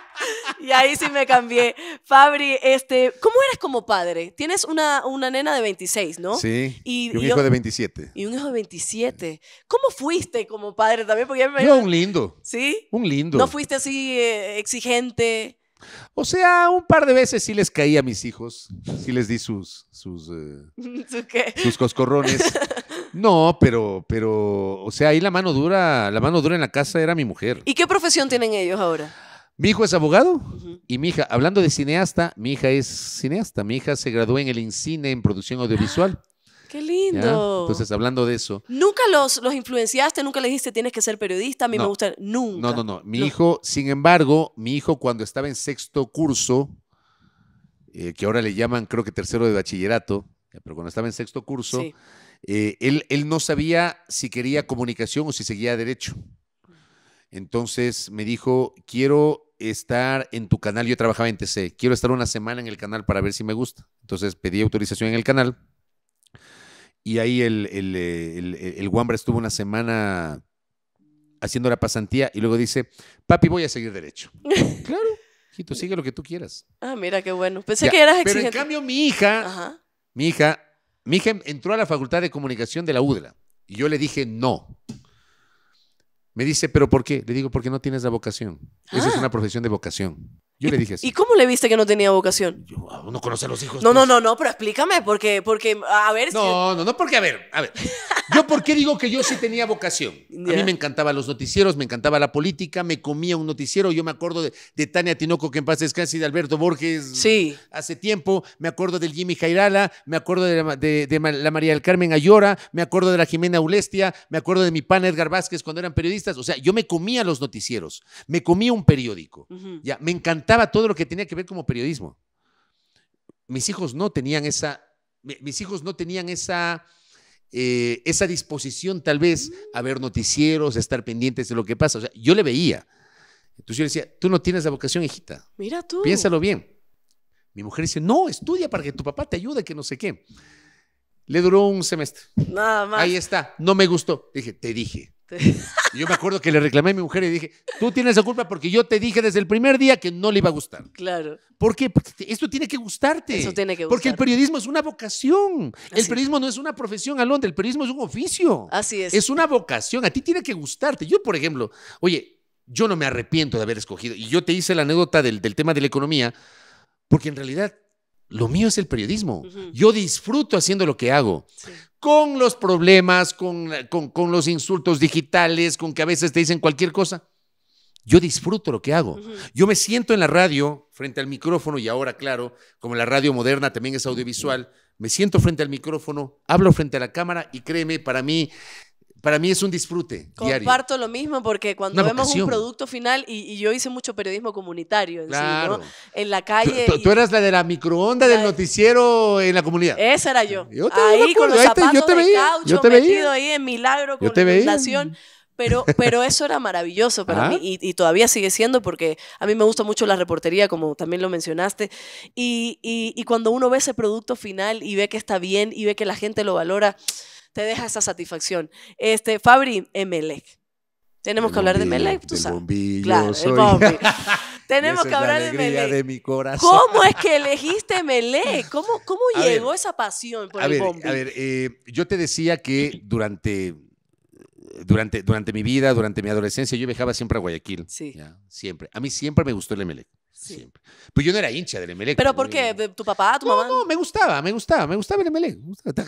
Y ahí sí me cambié. Fabri, este, ¿cómo eres como padre? Tienes una, nena de 26, ¿no? Sí. Y, un hijo de 27. Y un hijo de 27. ¿Cómo fuiste como padre también? Porque me un lindo. ¿Sí? Un lindo. ¿No fuiste así eh, exigente? O sea, un par de veces sí les caí a mis hijos, sí les di sus sus, eh, qué? sus coscorrones. No, pero pero o sea, ahí la mano dura, la mano dura en la casa era mi mujer. ¿Y qué profesión tienen ellos ahora? Mi hijo es abogado y mi hija, hablando de cineasta, mi hija es cineasta. Mi hija se graduó en el INCINE en producción audiovisual. ¡Qué lindo! Entonces, hablando de eso. ¿Nunca los, los influenciaste? ¿Nunca le dijiste tienes que ser periodista? A mí me gusta. Nunca. No, no, no. Mi hijo, sin embargo, mi hijo cuando estaba en sexto curso, eh, que ahora le llaman, creo que tercero de bachillerato, pero cuando estaba en sexto curso, eh, él, él no sabía si quería comunicación o si seguía derecho. Mm. Entonces me dijo, quiero estar en tu canal. Yo trabajaba en TC. Quiero estar una semana en el canal para ver si me gusta. Entonces pedí autorización en el canal. Y ahí el, el, eh, Wambra estuvo una semana haciendo la pasantía y luego dice, papi, voy a seguir derecho. claro, hijito, sigue lo que tú quieras. Ah, mira, qué bueno. Pensé que eras exigente. Pero en cambio mi hija, mi hija, mi hija entró a la Facultad de Comunicación de la UDLA. Y yo le dije, no. Me dice, ¿pero por qué? Le digo, porque no tienes la vocación. Esa es ah. una profesión de vocación. Yo le dije ¿Y cómo le viste que no tenía vocación? Yo, uno ah, conoce a los hijos. No, no, pues". no, no, pero explícame, porque, porque, a ver. No, no, no, porque, a ver, a ver. ¿Yo por qué digo que yo sí tenía vocación? A mí me encantaban los noticieros, me encantaba la política, me comía un noticiero. Yo me acuerdo de, Tania Tinoco, que en paz descanse, y de Alberto Borges. Sí. Hace tiempo. Me acuerdo del Jimmy Jairala, me acuerdo de la, María del Carmen Ayora, me acuerdo de la Jimena Ulestia, me acuerdo de mi pan Edgar Vázquez cuando eran periodistas. O sea, yo me comía los noticieros, me comía un periódico. Ya, me encantaba estaba todo lo que tenía que ver como periodismo. Mis hijos no tenían esa, mis hijos no tenían esa, eh, esa disposición tal vez a ver noticieros, a estar pendientes de lo que pasa. O sea, yo le veía. Entonces yo le decía, tú no tienes la vocación, hijita. Mira tú. Piénsalo bien. Mi mujer dice, no, estudia para que tu papá te ayude, que no sé qué. Le duró un semestre. Nada más. Ahí está, no me gustó. Dije, te dije. Este. yo me acuerdo que le reclamé a mi mujer y dije, tú tienes la culpa porque yo te dije desde el primer día que no le iba a gustar. Claro. ¿Por qué? Porque esto tiene que gustarte. Eso tiene que Porque el periodismo es una vocación. el periodismo no es una profesión, Alondra, el periodismo es un oficio. Así es. Es una vocación, a ti tiene que gustarte. Yo, por ejemplo, oye, yo no me arrepiento de haber escogido, y yo te hice la anécdota del, tema de la economía, porque en realidad lo mío es el periodismo. Yo disfruto haciendo lo que hago. Sí con los problemas, con, con, con, los insultos digitales, con que a veces te dicen cualquier cosa. Yo disfruto lo que hago. Yo me siento en la radio, frente al micrófono, y ahora, claro, como la radio moderna también es audiovisual, me siento frente al micrófono, hablo frente a la cámara y créeme, para mí para mí es un disfrute. Comparto lo mismo porque cuando vemos un producto final, y, yo hice mucho periodismo comunitario en, la calle. Tú, eras la de la microonda del noticiero en la comunidad. Esa era yo. ahí con los zapatos yo te de caucho metido ahí en milagro con la inflación. Pero, pero eso era maravilloso para mí y, todavía sigue siendo porque a mí me gusta mucho la reportería, como también lo mencionaste. Y, y cuando uno ve ese producto final y ve que está bien y ve que la gente lo valora, te deja esa satisfacción. Este, Fabri, Emelec. Tenemos que hablar de Melec, tú sabes. claro, Tenemos que hablar de Melec. De mi corazón. ¿Cómo es que elegiste Emelec? ¿Cómo, cómo llegó esa pasión por el ver, A ver, eh, yo te decía que durante, durante, durante mi vida, durante mi adolescencia, yo viajaba siempre a Guayaquil. Sí. Siempre. A mí siempre me gustó el Emelec. Siempre. Pero pues yo no era hincha del Emelec. ¿Pero por qué? ¿Tu papá, tu mamá? No, me gustaba, me gustaba, me gustaba el Emelec.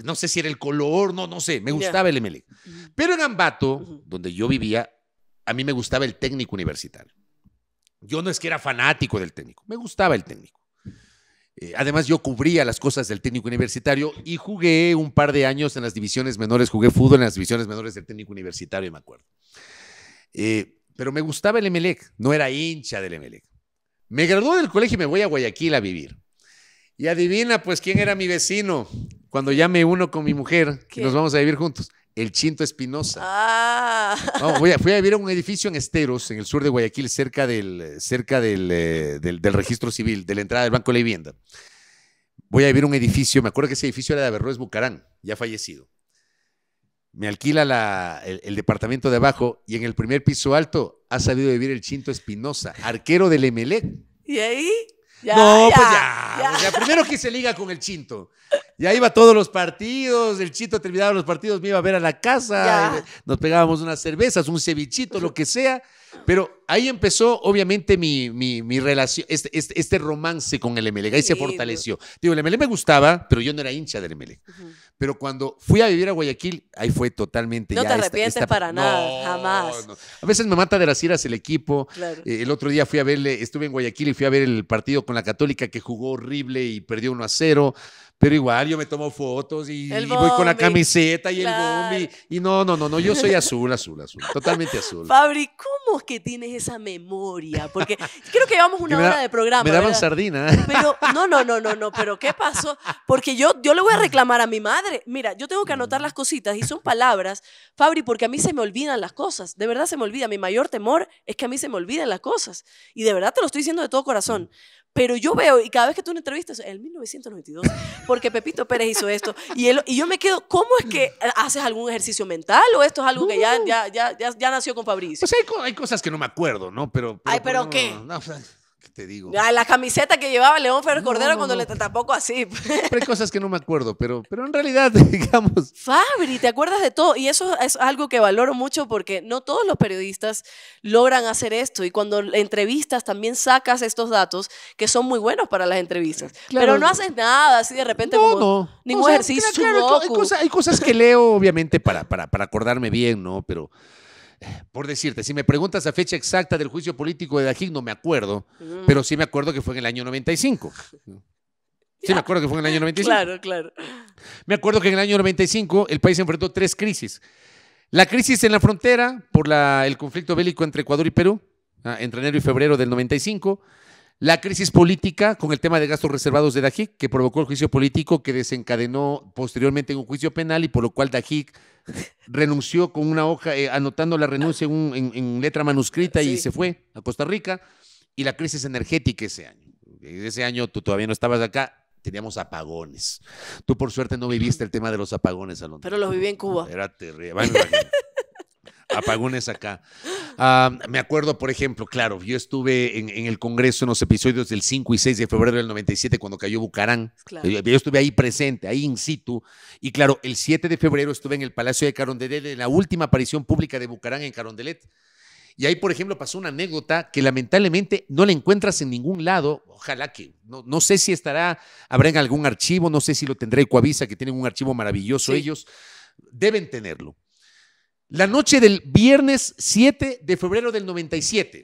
No sé si era el color, no, no sé, me gustaba el Emelec. Pero en Ambato, donde yo vivía, a mí me gustaba el técnico universitario. Yo no es que era fanático del técnico, me gustaba el técnico. Eh, además, yo cubría las cosas del técnico universitario y jugué un par de años en las divisiones menores, jugué fútbol en las divisiones menores del técnico universitario, me acuerdo. Eh, pero me gustaba el Emelec, no era hincha del Emelec. Me graduó del colegio y me voy a Guayaquil a vivir. Y adivina, pues, quién era mi vecino cuando ya me uno con mi mujer que nos vamos a vivir juntos. El Chinto Espinosa. Ah. voy a, fui a vivir a un edificio en Esteros, en el sur de Guayaquil, cerca del, cerca del, eh, registro civil, de la entrada del Banco de la Vivienda. Voy a vivir en un edificio, me acuerdo que ese edificio era de Averroes Bucarán, ya fallecido me alquila el, departamento de abajo y en el primer piso alto ha sabido vivir el Chinto Espinosa, arquero del MLE. ¿Y ahí? no, pues ya, Primero que se liga con el Chinto. Ya iba todos los partidos, el Chinto terminaba los partidos, me iba a ver a la casa, nos pegábamos unas cervezas, un cevichito, lo que sea, pero ahí empezó, obviamente, mi, mi, relación, este, este, este, romance con el Emelec. Ahí se fortaleció. Digo, el Emelec me gustaba, pero yo no era hincha del Emelec. Pero cuando fui a vivir a Guayaquil, ahí fue totalmente. No te arrepientes para nada, jamás. A veces me mata de las iras el equipo. Eh, el otro día fui a verle, estuve en Guayaquil y fui a ver el partido con la Católica que jugó horrible y perdió 1 a 0. Pero igual yo me tomo fotos y, voy con la camiseta y el bombi. Y no, no, no, no, yo soy azul, azul, azul, totalmente azul. Fabri, ¿cómo es que tienes esa memoria? Porque creo que llevamos una hora de programa. Me daban sardina. Pero, no, no, no, no, no, pero ¿qué pasó? Porque yo, yo le voy a reclamar a mi madre. Mira, yo tengo que anotar mm. las cositas y son palabras, Fabri, porque a mí se me olvidan las cosas. De verdad se me olvida. Mi mayor temor es que a mí se me olviden las cosas. Y de verdad te lo estoy diciendo de todo corazón. Mm. Pero yo veo, y cada vez que tú una entrevistas, en 1992, porque Pepito Pérez hizo esto, y, él, y yo me quedo, ¿cómo es que haces algún ejercicio mental o esto es algo que ya, ya, nació con Fabricio? Pues hay, cosas que no me acuerdo, ¿no? Pero, Ay, pero, ¿qué? te digo. Ah, la camiseta que llevaba León Ferrer Cordero cuando le tampoco así. Hay cosas que no me acuerdo, pero, pero en realidad, digamos. Fabri, te acuerdas de todo. Y eso es algo que valoro mucho porque no todos los periodistas logran hacer esto. Y cuando entrevistas también sacas estos datos que son muy buenos para las entrevistas. Eh, pero no haces nada así de repente como ningún ejercicio. hay, cosas, que leo, obviamente, para, para, para acordarme bien, ¿no? Pero por decirte, si me preguntas la fecha exacta del juicio político de Dajic, no me acuerdo, mm. pero sí me acuerdo que fue en el año 95. Sí, me acuerdo que fue en el año 95. Claro, claro. Me acuerdo que en el año 95 el país enfrentó tres crisis. La crisis en la frontera por el conflicto bélico entre Ecuador y Perú, ah, entre enero y febrero del 95. La crisis política con el tema de gastos reservados de Dajik, que provocó el juicio político que desencadenó posteriormente en un juicio penal y por lo cual Dajik renunció con una hoja, eh, anotando la renuncia en, letra manuscrita y se fue a Costa Rica. Y la crisis energética ese año. Eh, ese año tú todavía no estabas acá, teníamos apagones. Tú por suerte no viviste el tema de los apagones, Alonso. Pero los viví en Cuba. Era terrible apagones acá. Ah, me acuerdo, por ejemplo, claro, yo estuve en, el Congreso en los episodios del 5 y 6 de febrero del 97 cuando cayó Bucarán. Eh, yo, estuve ahí presente, ahí in situ. Y claro, el 7 de febrero estuve en el Palacio de Carondelet, en la última aparición pública de Bucarán en Carondelet. Y ahí, por ejemplo, pasó una anécdota que lamentablemente no la encuentras en ningún lado. Ojalá que, no, no sé si estará, habrá en algún archivo, no sé si lo tendrá Coavisa, que tienen un archivo maravilloso ellos. Deben tenerlo. La noche del viernes 7 de febrero del 97,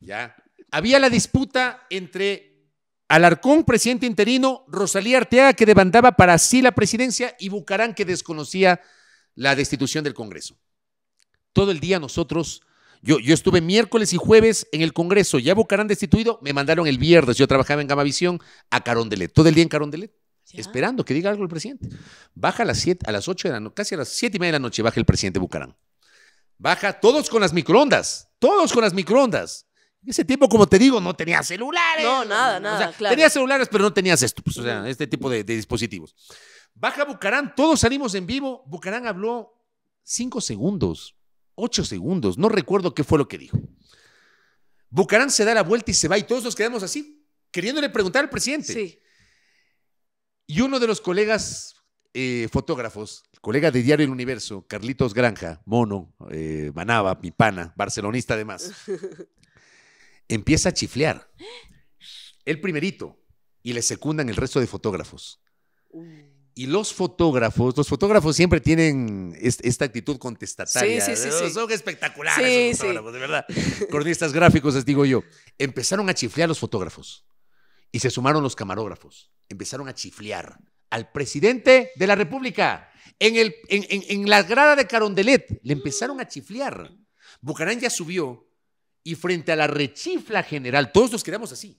ya, había la disputa entre Alarcón, presidente interino, Rosalía Arteaga, que demandaba para sí la presidencia, y Bucarán, que desconocía la destitución del Congreso. Todo el día nosotros, yo, yo estuve miércoles y jueves en el Congreso, ya Bucarán destituido, me mandaron el viernes, yo trabajaba en Gamavisión, a Carondelet, todo el día en Carondelet esperando que diga algo el presidente. Baja a las, siete, a las 8 de la noche, casi a las 7 y media de la noche, baja el presidente Bucarán. Baja todos con las microondas, todos con las microondas. Ese tiempo, como te digo, no tenía celulares. No, nada, nada. Tenía celulares, pero no tenías esto, pues, este tipo de, dispositivos. Baja Bucarán, todos salimos en vivo. Bucarán habló cinco segundos, ocho segundos, no recuerdo qué fue lo que dijo. Bucarán se da la vuelta y se va, y todos nos quedamos así, queriéndole preguntar al presidente. Sí. Y uno de los colegas eh, fotógrafos, el colega de Diario El Universo, Carlitos Granja, mono, eh, manaba, pipana, barcelonista además, empieza a chiflear. El primerito. Y le secundan el resto de fotógrafos. Uh. Y los fotógrafos, los fotógrafos siempre tienen esta actitud contestataria. Sí, sí, sí, oh, Son espectaculares fotógrafos, de verdad. Cornistas gráficos, les digo yo. Empezaron a chiflear los fotógrafos. Y se sumaron los camarógrafos empezaron a chiflear al presidente de la República. En, el, en, la grada de Carondelet le empezaron a chiflear. Bucarán ya subió y frente a la rechifla general, todos nos quedamos así.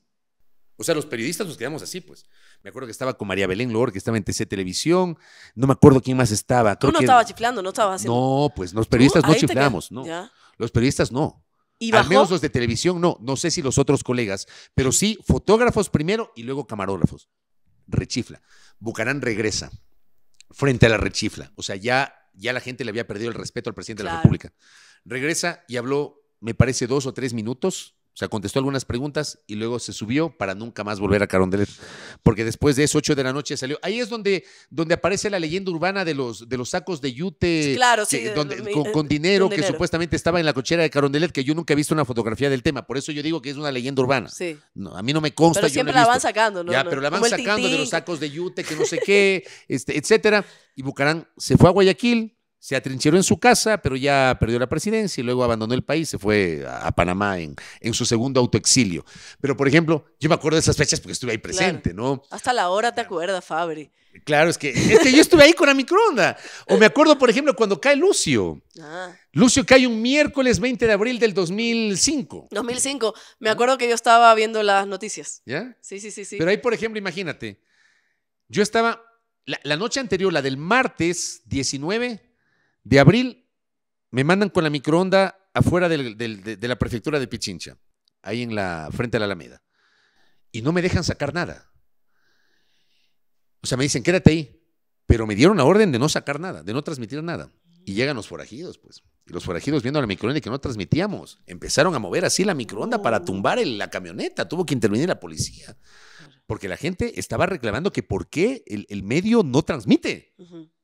O sea, los periodistas nos quedamos así, pues. Me acuerdo que estaba con María Belén Lor, que estaba en TC Televisión. No me acuerdo quién más estaba. Tú no estaba chiflando, no estaba haciendo. No, pues los periodistas no chiflamos, no. Los periodistas no. ¿Y Al menos los de televisión no. No sé si los otros colegas, pero sí fotógrafos primero y luego camarógrafos rechifla. Bucarán regresa frente a la rechifla. O sea, ya, ya la gente le había perdido el respeto al presidente de la República. Regresa y habló, me parece, dos o tres minutos o sea, contestó algunas preguntas y luego se subió para nunca más volver a Carondelet. Porque después de eso, 8 de la noche salió. Ahí es donde, donde aparece la leyenda urbana de los, de los sacos de yute. Claro, sí. con, eh, dinero que supuestamente estaba en la cochera de Carondelet, que yo nunca he visto una fotografía del tema. Por eso yo digo que es una leyenda urbana. Sí. a mí no me consta. Pero siempre la van sacando, ¿no? Ya, pero la van sacando de los sacos de yute, que no sé qué, este, etcétera. Y Bucarán se fue a Guayaquil, se atrincheró en su casa, pero ya perdió la presidencia y luego abandonó el país, se fue a, Panamá en, en, su segundo autoexilio. Pero, por ejemplo, yo me acuerdo de esas fechas porque estuve ahí presente, ¿no? Hasta la hora te acuerdas, Fabri. Claro, es que, yo estuve ahí con la microonda. O me acuerdo, por ejemplo, cuando cae Lucio. Ah. Lucio cae un miércoles 20 de abril del 2005. 2005. Me acuerdo que yo estaba viendo las noticias. ¿Ya? Sí, sí, sí, sí. Pero ahí, por ejemplo, imagínate, yo estaba, la, la noche anterior, la del martes 19 de abril me mandan con la microonda afuera de, la prefectura de Pichincha, ahí en la frente de la Alameda. Y no me dejan sacar nada. O sea, me dicen, quédate ahí. Pero me dieron la orden de no sacar nada, de no transmitir nada. Y llegan los forajidos, pues. Y los forajidos viendo la microonda y que no transmitíamos, empezaron a mover así la microonda para oh. tumbar la camioneta. Tuvo que intervenir la policía. Porque la gente estaba reclamando que por qué el, medio no transmite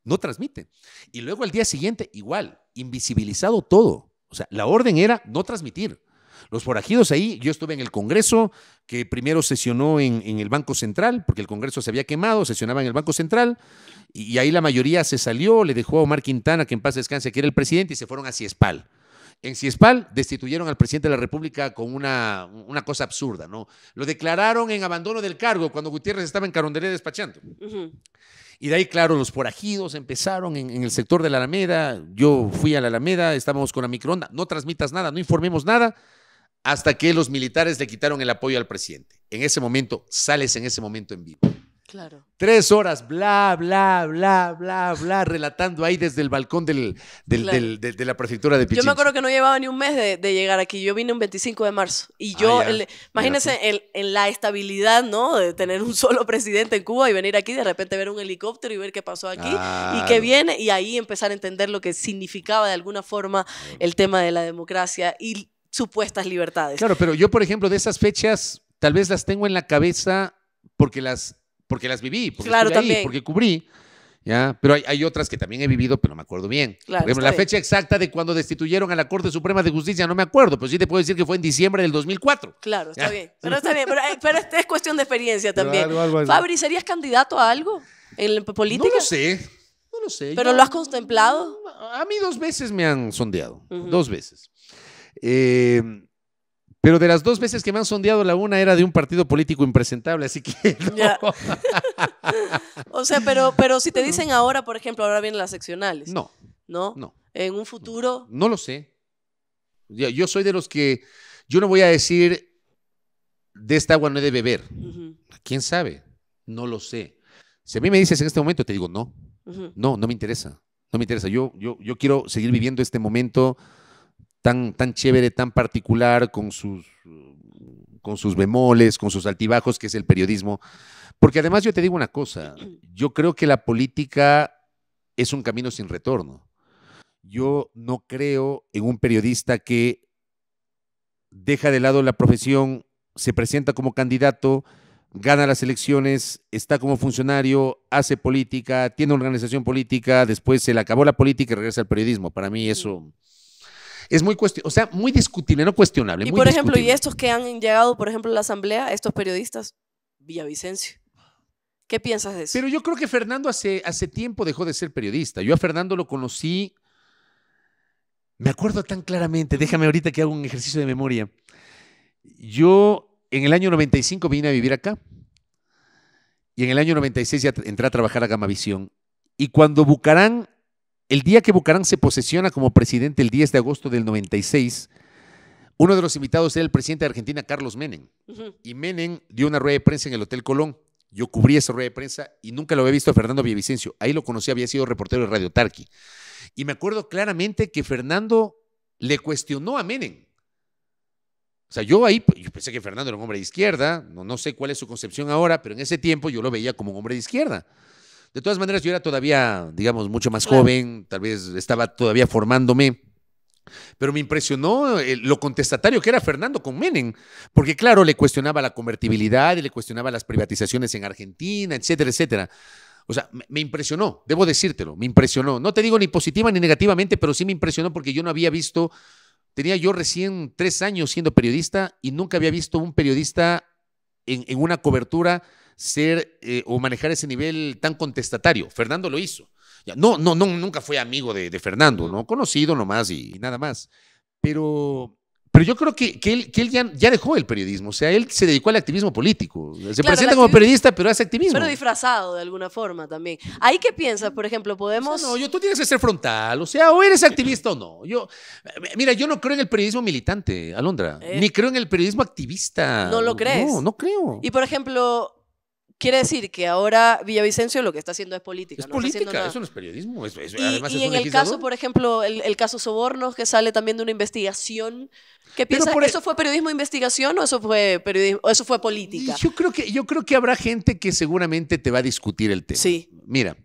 no transmite. Y luego al día siguiente, igual, invisibilizado todo. O sea, la orden era no transmitir. Los forajidos ahí, yo estuve en el Congreso, que primero sesionó en, el Banco Central, porque el Congreso se había quemado, sesionaba en el Banco Central, y, y ahí la mayoría se salió, le dejó a Omar Quintana, que en paz descanse, que era el presidente, y se fueron hacia Espal. En Ciespal destituyeron al presidente de la República con una, cosa absurda, ¿no? Lo declararon en abandono del cargo cuando Gutiérrez estaba en Carondelé despachando. Y de ahí, claro, los forajidos empezaron en, el sector de la Alameda. Yo fui a la Alameda, estábamos con la microonda. No transmitas nada, no informemos nada, hasta que los militares le quitaron el apoyo al presidente. En ese momento, sales en ese momento en vivo. Claro. Tres horas, bla, bla, bla, bla, bla, relatando ahí desde el balcón del, de, la prefectura de Pichincha. Yo me acuerdo que no llevaba ni un mes de, llegar aquí. Yo vine un 25 de marzo. Y yo, imagínense en la estabilidad, ¿no? De tener un solo presidente en Cuba y venir aquí, de repente ver un helicóptero y ver qué pasó aquí y qué viene. Y ahí empezar a entender lo que significaba de alguna forma el tema de la democracia y supuestas libertades. Claro, pero yo, por ejemplo, de esas fechas, tal vez las tengo en la cabeza porque las porque las viví, porque estuve porque cubrí. ¿ya? Pero hay, otras que también he vivido, pero no me acuerdo bien. Claro, la fecha exacta de cuando destituyeron a la Corte Suprema de Justicia no me acuerdo, pero sí te puedo decir que fue en diciembre del 2004. Claro, está bien. Pero está bien, pero, eh, es cuestión de experiencia también. Fabri, ¿serías candidato a algo en política? No lo sé. No lo sé. ¿Pero lo has contemplado? A mí dos veces me han sondeado. Dos veces. Eh, pero de las dos veces que me han sondeado, la una era de un partido político impresentable, así que. o sea, pero, pero si te dicen ahora, por ejemplo, ahora vienen las seccionales. No. ¿No? No. ¿En un futuro? No, lo sé. Yo, soy de los que. Yo no voy a decir de esta agua no he de beber. ¿Quién sabe? No lo sé. Si a mí me dices en este momento, te digo no. No, no me interesa. No me interesa. Yo, yo, yo quiero seguir viviendo este momento tan, chévere, tan particular, con sus, con sus bemoles, con sus altibajos, que es el periodismo. Porque además yo te digo una cosa, yo creo que la política es un camino sin retorno. Yo no creo en un periodista que deja de lado la profesión, se presenta como candidato, gana las elecciones, está como funcionario, hace política, tiene organización política, después se le acabó la política y regresa al periodismo. Para mí eso es muy o sea, muy discutible, no cuestionable. Y por ejemplo, y estos que han llegado, por ejemplo, a la asamblea, estos periodistas, Villavicencio. ¿Qué piensas de eso? Pero yo creo que Fernando hace, hace tiempo dejó de ser periodista. Yo a Fernando lo conocí, me acuerdo tan claramente, déjame ahorita que hago un ejercicio de memoria. Yo en el año 95 vine a vivir acá y en el año 96 ya entré a trabajar a Gamavisión. Y cuando Bucarán el día que Bucarán se posesiona como presidente, el 10 de agosto del 96, uno de los invitados era el presidente de Argentina, Carlos Menem. Y Menem dio una rueda de prensa en el Hotel Colón. Yo cubrí esa rueda de prensa y nunca lo había visto a Fernando Villavicencio. Ahí lo conocí, había sido reportero de Radio Tarqui. Y me acuerdo claramente que Fernando le cuestionó a Menem. O sea, yo ahí pensé que Fernando era un hombre de izquierda, no, no sé cuál es su concepción ahora, pero en ese tiempo yo lo veía como un hombre de izquierda. De todas maneras, yo era todavía, digamos, mucho más joven, tal vez estaba todavía formándome. Pero me impresionó eh, lo contestatario que era Fernando con Menem, porque claro, le cuestionaba la convertibilidad y le cuestionaba las privatizaciones en Argentina, etcétera, etcétera. O sea, me impresionó, debo decírtelo, me impresionó. No te digo ni positiva ni negativamente, pero sí me impresionó porque yo no había visto, tenía yo recién tres años siendo periodista y nunca había visto un periodista en, en una cobertura ser eh, o manejar ese nivel tan contestatario. Fernando lo hizo. No, no, no, nunca fue amigo de, Fernando, ¿no? Conocido nomás y, nada más. Pero, pero yo creo que, que él, ya, dejó el periodismo, o sea, él se dedicó al activismo político. Se presenta como periodista, pero hace activismo. Pero disfrazado de alguna forma también. ¿Ahí qué piensas? Por ejemplo, pues, podemos... no, yo, tú tienes que ser frontal, o sea, o eres activista o no. Yo, eh, mira, yo no creo en el periodismo militante, Alondra, eh. ni creo en el periodismo activista. ¿No lo crees? No, no creo. Y por ejemplo, quiere decir que ahora Villavicencio lo que está haciendo es política. Es política, eso no es periodismo. y, en el caso, por ejemplo, el, caso Sobornos, que sale también de una investigación. ¿Qué piensas? Por e ¿Eso fue periodismo de investigación o eso fue, eso fue política? Yo creo, que, yo creo que habrá gente que seguramente te va a discutir el tema. Sí. Mira,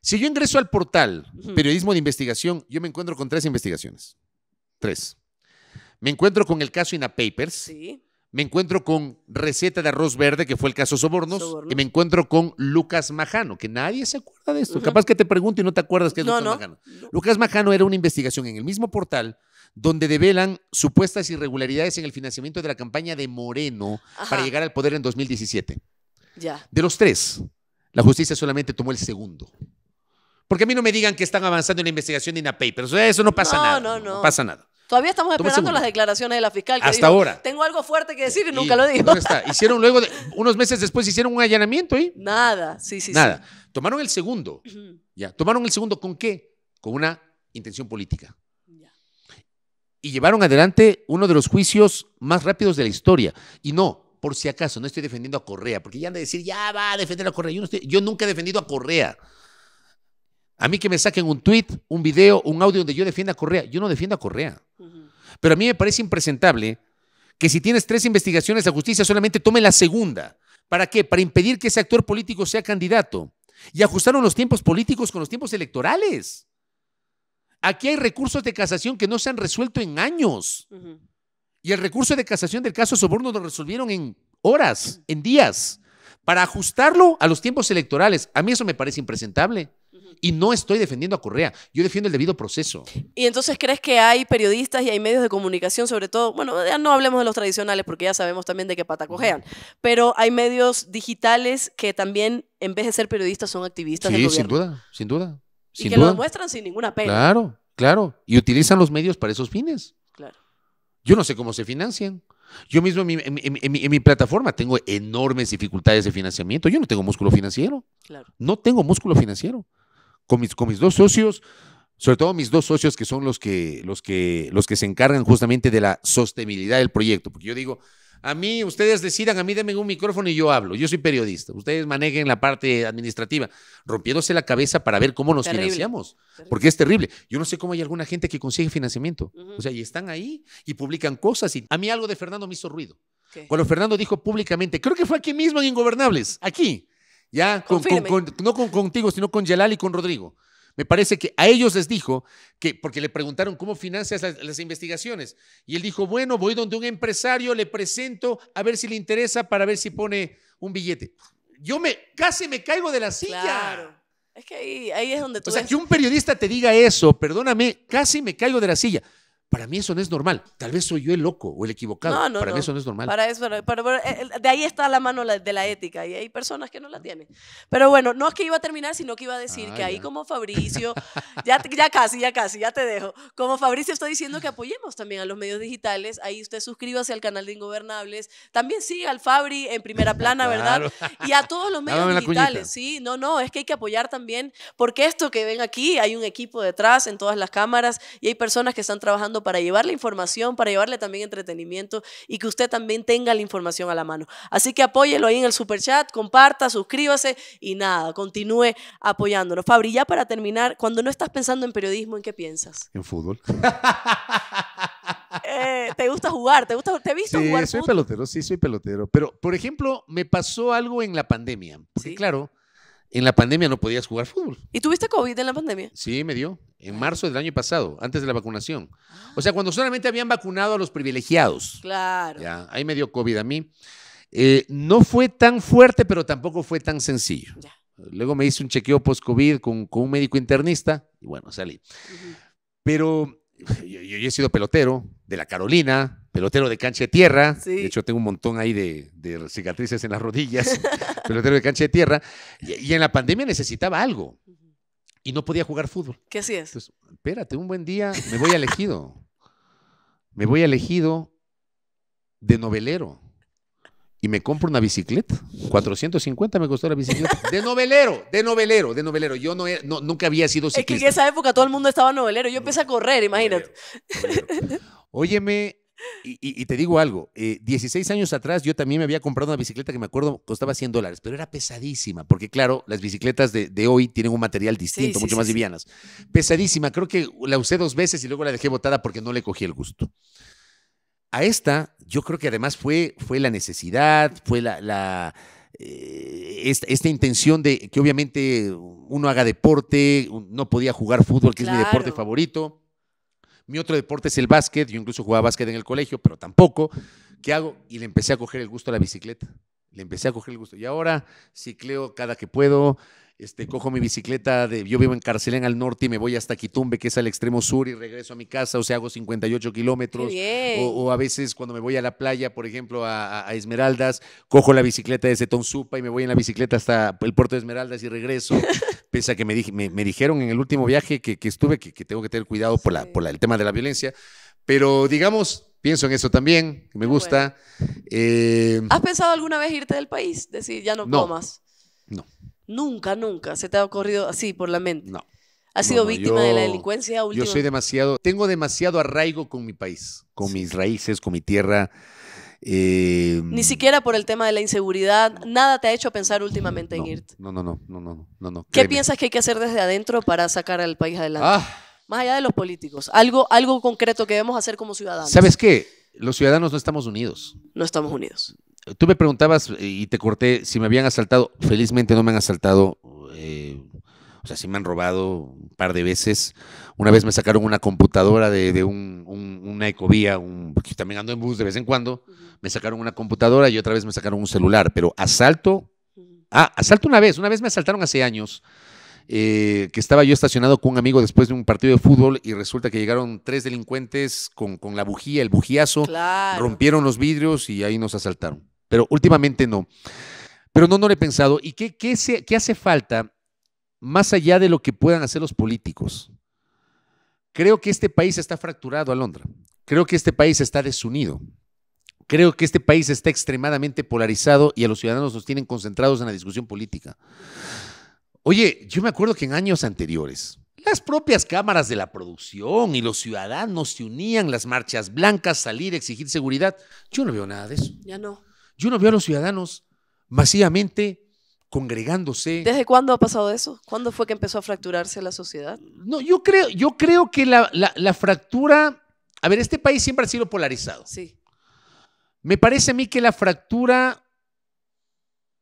si yo ingreso al portal periodismo de investigación, yo me encuentro con tres investigaciones. Tres. Me encuentro con el caso INA Papers. Sí me encuentro con Receta de Arroz Verde, que fue el caso Sobornos, y me encuentro con Lucas Majano, que nadie se acuerda de esto. Capaz que te pregunto y no te acuerdas que es Lucas Majano. Lucas Majano era una investigación en el mismo portal donde develan supuestas irregularidades en el financiamiento de la campaña de Moreno para llegar al poder en 2017. Ya. De los tres, la justicia solamente tomó el segundo. Porque a mí no me digan que están avanzando en la investigación de INAPEI, pero eso no pasa nada. No, no, no. pasa nada. Todavía estamos esperando las declaraciones de la fiscal. Hasta ahora. Tengo algo fuerte que decir y, nunca lo dijo. Está? Hicieron luego, de, unos meses después, hicieron un allanamiento ¿eh? Nada, sí, sí. Nada. Tomaron el segundo. Ya. Tomaron el segundo con qué? Con una intención política. Ya. Y llevaron adelante uno de los juicios más rápidos de la historia. Y no, por si acaso, no estoy defendiendo a Correa, porque ya han de decir, ya va a defender a Correa. yo nunca he defendido a Correa. A mí que me saquen un tweet, un video, un audio donde yo defienda a Correa. Yo no defiendo a Correa. Pero a mí me parece impresentable que si tienes tres investigaciones, a justicia solamente tome la segunda. ¿Para qué? Para impedir que ese actor político sea candidato. Y ajustaron los tiempos políticos con los tiempos electorales. Aquí hay recursos de casación que no se han resuelto en años. Y el recurso de casación del caso Soborno lo resolvieron en horas, en días, para ajustarlo a los tiempos electorales. A mí eso me parece impresentable. Y no estoy defendiendo a Correa, yo defiendo el debido proceso. ¿Y entonces crees que hay periodistas y hay medios de comunicación, sobre todo, bueno, ya no hablemos de los tradicionales porque ya sabemos también de qué pata cojean, pero hay medios digitales que también, en vez de ser periodistas, son activistas sí, del gobierno? sin duda, sin duda. Sin y que lo demuestran sin ninguna pena. Claro, claro. Y utilizan los medios para esos fines. Claro. Yo no sé cómo se financian. Yo mismo en mi, en mi, plataforma tengo enormes dificultades de financiamiento. Yo no tengo músculo financiero. Claro. No tengo músculo financiero con mis, dos socios, sobre todo mis dos socios que son los que, los, que, los que se encargan justamente de la sostenibilidad del proyecto, porque yo digo, a mí ustedes decidan, a mí denme un micrófono y yo hablo, yo soy periodista, ustedes manejen la parte administrativa, rompiéndose la cabeza para ver cómo nos financiamos, porque es terrible. Yo no sé cómo hay alguna gente que consigue financiamiento, o sea, y están ahí y publican cosas, y a mí algo de Fernando me hizo ruido. Cuando Fernando dijo públicamente, creo que fue aquí mismo en Ingobernables, aquí, ya, no con, contigo, sino con Yelal y con Rodrigo. Me parece que a ellos les dijo que, porque le preguntaron cómo financias las, investigaciones, y él dijo, bueno, voy donde un empresario, le presento a ver si le interesa para ver si pone un billete. Yo me casi me caigo de la silla. Claro. Es que ahí, es donde tú. O sea, que un periodista te diga eso, perdóname, casi me caigo de la silla. Para mí eso no es normal. Tal vez soy yo el loco o el equivocado. No, no, para mí eso no es normal. Para eso, para, eh, eh, de ahí está la mano de la ética y hay personas que no la tienen. Pero bueno, no es que iba a terminar, sino que iba a decir ah, que ahí como Fabricio, ya, ya casi, ya casi, ya te dejo. Como Fabricio estoy diciendo que apoyemos también a los medios digitales, ahí usted suscríbase al canal de Ingobernables, también siga al Fabri en primera plana, ¿verdad? Y a todos los medios digitales, sí, no, no, es que hay que apoyar también, porque esto que ven aquí, hay un equipo detrás en todas las cámaras y hay personas que están trabajando para llevarle información, para llevarle también entretenimiento y que usted también tenga la información a la mano. Así que apóyelo ahí en el super chat, comparta, suscríbase y nada, continúe apoyándonos. Fabri, ya para terminar, cuando no estás pensando en periodismo, ¿en qué piensas? En fútbol. Eh, te gusta jugar, te gusta, te he visto sí, Soy pelotero, sí, soy pelotero. Pero, por ejemplo, me pasó algo en la pandemia. ¿Sí? claro, en la pandemia no podías jugar fútbol. ¿Y tuviste COVID en la pandemia? Sí, me dio. En marzo del año pasado, antes de la vacunación. Ah. O sea, cuando solamente habían vacunado a los privilegiados. Claro. Ya, ahí me dio COVID a mí. Eh, no fue tan fuerte, pero tampoco fue tan sencillo. Ya. Luego me hice un chequeo post-COVID con, un médico internista y bueno, salí. Pero yo, yo, he sido pelotero de la Carolina, pelotero de cancha de tierra. De hecho, tengo un montón ahí de, cicatrices en las rodillas. pelotero de cancha de tierra. Y, en la pandemia necesitaba algo. Y no podía jugar fútbol. ¿Qué así es? espérate, un buen día me voy elegido. me voy elegido de novelero. Y me compro una bicicleta. 450 me costó la bicicleta. De novelero, de novelero, de novelero. Yo no, nunca había sido ciclista. Es que en esa época todo el mundo estaba novelero. Yo empecé a correr, imagínate. Óyeme, y, te digo algo, 16 eh, años atrás yo también me había comprado una bicicleta que me acuerdo costaba 100 dólares, pero era pesadísima, porque claro, las bicicletas de, hoy tienen un material distinto, mucho más livianas. Pesadísima, creo que la usé dos veces y luego la dejé botada porque no le cogí el gusto. A esta, yo creo que además fue, fue la necesidad, fue la, eh, esta, intención de que obviamente uno haga deporte, no podía jugar fútbol, que es mi deporte favorito. Mi otro deporte es el básquet. Yo incluso jugaba básquet en el colegio, pero tampoco. ¿Qué hago? Y le empecé a coger el gusto a la bicicleta. Le empecé a coger el gusto. Y ahora cicleo cada que puedo, este, cojo mi bicicleta, de, yo vivo en Carcelén al norte y me voy hasta Quitumbe, que es al extremo sur, y regreso a mi casa, o sea, hago 58 kilómetros. O, a veces cuando me voy a la playa, por ejemplo, a, Esmeraldas, cojo la bicicleta desde Supa y me voy en la bicicleta hasta el puerto de Esmeraldas y regreso. Pese a que me, me, dijeron en el último viaje que, estuve que, que, tengo que tener cuidado por, por el tema de la violencia. Pero digamos, pienso en eso también, me gusta. Eh, ¿Has pensado alguna vez irte del país? Decir, ya no, no más Nunca, nunca se te ha ocurrido así por la mente. No. ¿Has sido víctima de la delincuencia Yo soy demasiado, tengo demasiado arraigo con mi país, con mis raíces, con mi tierra. Eh, Ni siquiera por el tema de la inseguridad, nada te ha hecho pensar últimamente en irte. No, no, no, no, no, no, ¿Qué piensas que hay que hacer desde adentro para sacar al país adelante? Ah. Más allá de los políticos, algo, algo concreto que debemos hacer como ciudadanos. ¿Sabes qué? Los ciudadanos no estamos unidos. No estamos unidos tú me preguntabas eh, y te corté si me habían asaltado. Felizmente no me han asaltado. Eh, o sea, sí me han robado un par de veces. Una vez me sacaron una computadora de, un, un, una ecovía, un, porque también ando en bus de vez en cuando. Me sacaron una computadora y otra vez me sacaron un celular. Pero asalto. Ah, asalto una vez. Una vez me asaltaron hace años. Eh, que estaba yo estacionado con un amigo después de un partido de fútbol y resulta que llegaron tres delincuentes con, con la bujía, el bujiazo, rompieron los vidrios y ahí nos asaltaron pero últimamente no. Pero no, no lo he pensado. ¿Y qué, qué, se, qué hace falta más allá de lo que puedan hacer los políticos? Creo que este país está fracturado, Alondra. Creo que este país está desunido. Creo que este país está extremadamente polarizado y a los ciudadanos los tienen concentrados en la discusión política. Oye, yo me acuerdo que en años anteriores, las propias cámaras de la producción y los ciudadanos se unían, las marchas blancas, salir, exigir seguridad. Yo no veo nada de eso. Ya no. Yo no veo a los ciudadanos masivamente congregándose. ¿Desde cuándo ha pasado eso? ¿Cuándo fue que empezó a fracturarse la sociedad? No, yo creo, yo creo que la, fractura... A ver, este país siempre ha sido polarizado. Sí. Me parece a mí que la fractura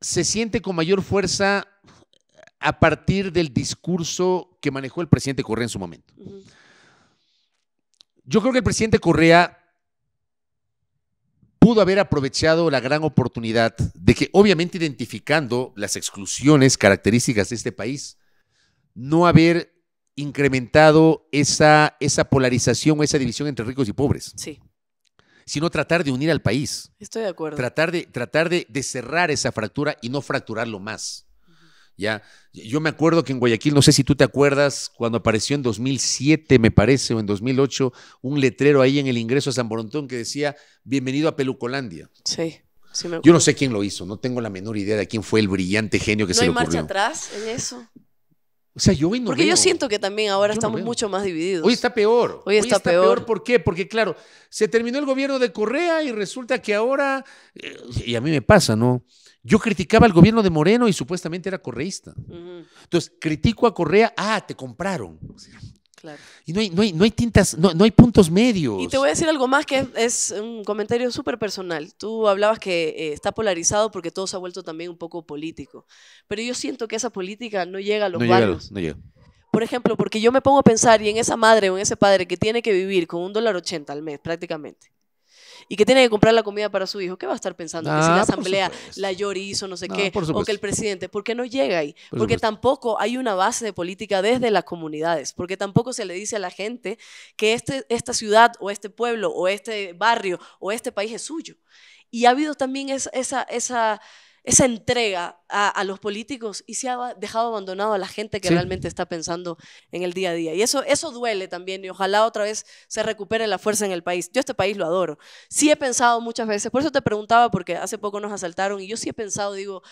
se siente con mayor fuerza a partir del discurso que manejó el presidente Correa en su momento. Yo creo que el presidente Correa pudo haber aprovechado la gran oportunidad de que, obviamente identificando las exclusiones características de este país, no haber incrementado esa, esa polarización, esa división entre ricos y pobres. Sino tratar de unir al país. Estoy de acuerdo. Tratar de, tratar de cerrar esa fractura y no fracturarlo más. Ya, yo me acuerdo que en Guayaquil, no sé si tú te acuerdas, cuando apareció en 2007, me parece, o en 2008, un letrero ahí en el ingreso a San Borontón que decía, bienvenido a Pelucolandia. Sí. yo no sé quién lo hizo, no tengo la menor idea de quién fue el brillante genio que se ¿No hay marcha atrás en eso? O sea, yo hoy Porque yo siento que también ahora estamos mucho más divididos. Hoy está peor. Hoy está, peor. ¿Por qué? Porque, claro, se terminó el gobierno de Correa y resulta que ahora. Eh, y a mí me pasa, ¿no? Yo criticaba al gobierno de Moreno y supuestamente era correísta. Entonces, critico a Correa, ah, te compraron. Y no hay, tintas, no, hay puntos medios. Y te voy a decir algo más que es, un comentario súper personal. Tú hablabas que eh, está polarizado porque todo se ha vuelto también un poco político. Pero yo siento que esa política no llega a los no barrios. no llega. Por ejemplo, porque yo me pongo a pensar y en esa madre o en ese padre que tiene que vivir con un dólar ochenta al mes prácticamente y que tiene que comprar la comida para su hijo, ¿qué va a estar pensando? que si la ah, asamblea la llorizo, no sé qué, o que el presidente, ¿por qué no llega ahí? porque tampoco hay una base de política desde las comunidades, porque tampoco se le dice a la gente que este, esta ciudad o este pueblo o este barrio o este país es suyo. Y ha habido también esa, esa esa entrega a, los políticos y se ha dejado abandonado a la gente que realmente está pensando en el día a día. Y eso, eso duele también y ojalá otra vez se recupere la fuerza en el país. Yo este país lo adoro. Sí he pensado muchas veces, por eso te preguntaba, porque hace poco nos asaltaron y yo sí he pensado, digo,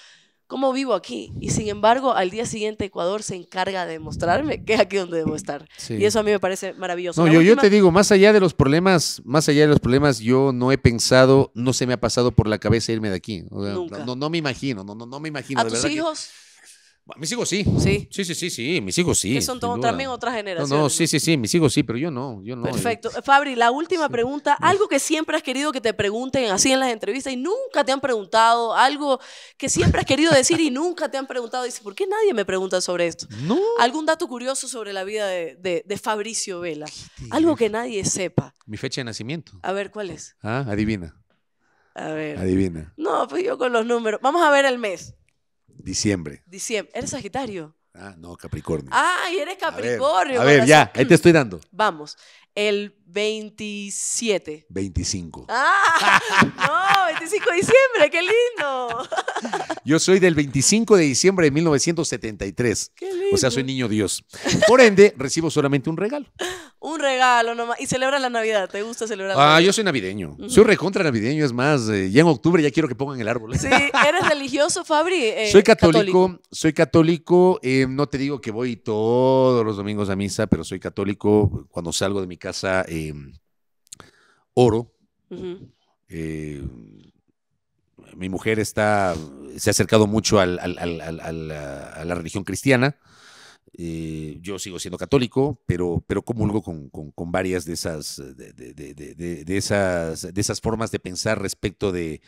¿Cómo vivo aquí? Y sin embargo, al día siguiente Ecuador se encarga de mostrarme que es aquí donde debo estar. Y eso a mí me parece maravilloso. No, yo, te digo, más allá de los problemas, más allá de los problemas, yo no he pensado, no se me ha pasado por la cabeza irme de aquí. No, no, me imagino, no, no, me imagino. ¿A tus hijos? Mis hijos sí. Sí. Sí, sí, sí, sí. Mis hijos sí. Que son también otras generaciones No, sí, sí, sí. Mis hijos sí, pero yo no. Yo no Perfecto. Fabri, la última pregunta. Algo que siempre has querido que te pregunten así en las entrevistas y nunca te han preguntado. Algo que siempre has querido decir y nunca te han preguntado. dice, ¿por qué nadie me pregunta sobre esto? No. ¿Algún dato curioso sobre la vida de, de, Fabricio Vela? Algo que nadie sepa. Mi fecha de nacimiento. A ver, ¿cuál es? Ah, adivina. A ver. Adivina. No, pues yo con los números. Vamos a ver el mes. Diciembre. Diciembre. ¿Eres Sagitario? Ah, no, Capricornio. Ah, y eres Capricornio. a ver ya, ahí te estoy dando. Vamos. El 27. 25. ¡Ah! ¡No! 25 de diciembre, qué lindo. Yo soy del 25 de diciembre de 1973. Qué lindo. O sea, soy niño Dios. Por ende, recibo solamente un regalo. Un regalo nomás. Y celebra la Navidad. ¿Te gusta celebrar la Ah, yo soy navideño. Soy recontra navideño. Es más, eh, ya en octubre ya quiero que pongan el árbol. Sí, ¿eres religioso, Fabri? Eh, soy católico, Soy católico. Eh, no te digo que voy todos los domingos a misa, pero soy católico. Cuando salgo de mi casa. Mm, oro. Eh, mi mujer está, se ha acercado mucho al, a la religión cristiana. Eh, yo sigo siendo católico, pero, pero comulgo con, varias de esas, de, esas, de esas formas de pensar respecto de,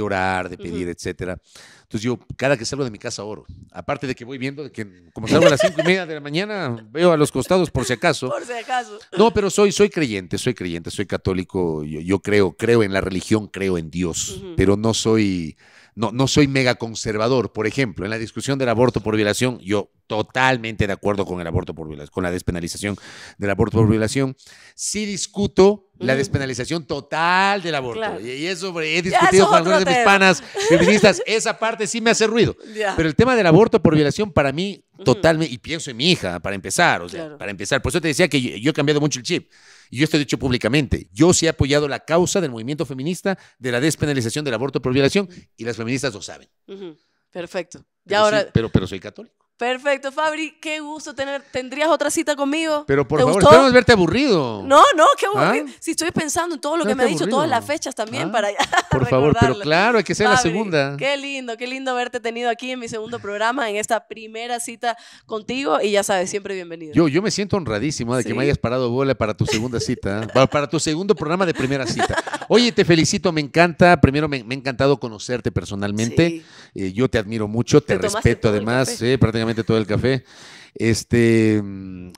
orar, de pedir, etc. etcétera. Entonces yo cada que salgo de mi casa oro. Aparte de que voy viendo que como salgo a las cinco y media de la mañana, veo a los costados por si acaso. Por si acaso. No, pero soy, soy creyente, soy creyente, soy católico. Yo, creo, creo en la religión, creo en Dios, pero no soy no, no soy mega conservador. Por ejemplo, en la discusión del aborto por violación, yo totalmente de acuerdo con el aborto por violación, con la despenalización del aborto por violación. Sí discuto la despenalización total del aborto. Y eso he discutido con algunas de mis panas feministas. Esa parte sí me hace ruido. Pero el tema del aborto por violación, para mí, totalmente. Y pienso en mi hija, para empezar. O sea, para empezar. Por eso te decía que yo, he cambiado mucho el chip. Y yo esto he dicho públicamente. Yo sí he apoyado la causa del movimiento feminista de la despenalización del aborto por violación. Y las feministas lo saben. Perfecto. Pero, ahora... pero, pero soy católica. Perfecto, Fabri, qué gusto tener. ¿Tendrías otra cita conmigo? Pero por favor, no verte aburrido. No, no, qué ¿Ah? aburrido. Si estoy pensando en todo lo que me ha dicho, todas las fechas también ¿Ah? para Por favor, pero claro, hay que ser la segunda. Qué lindo, qué lindo verte tenido aquí en mi segundo programa, en esta primera cita contigo y ya sabes, siempre bienvenido. Yo, yo me siento honradísimo de que me hayas parado bola para tu segunda cita, ¿eh? para tu segundo programa de primera cita. Oye, te felicito, me encanta. Primero, me, ha encantado conocerte personalmente. Eh, yo te admiro mucho, te, respeto además, eh, prácticamente todo el café. Este,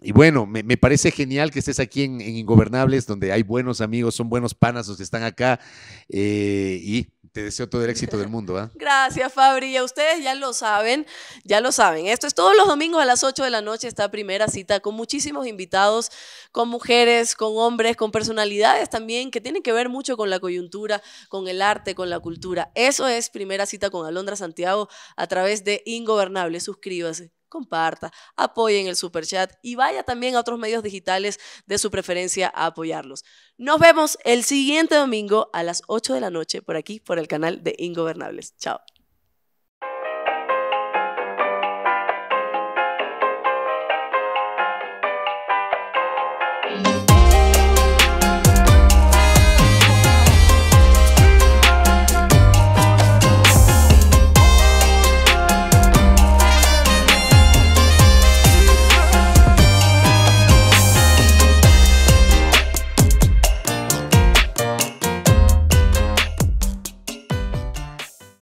y bueno, me, parece genial que estés aquí en, Ingobernables, donde hay buenos amigos, son buenos panas los que están acá. Eh, y te deseo todo el éxito del mundo. ¿ah? Gracias, Fabri. ustedes ya lo saben, ya lo saben. Esto es todos los domingos a las 8 de la noche, esta primera cita con muchísimos invitados, con mujeres, con hombres, con personalidades también que tienen que ver mucho con la coyuntura, con el arte, con la cultura. Eso es primera cita con Alondra Santiago a través de Ingobernable. Suscríbase comparta, apoyen el super chat y vaya también a otros medios digitales de su preferencia a apoyarlos. Nos vemos el siguiente domingo a las 8 de la noche por aquí, por el canal de Ingobernables. Chao.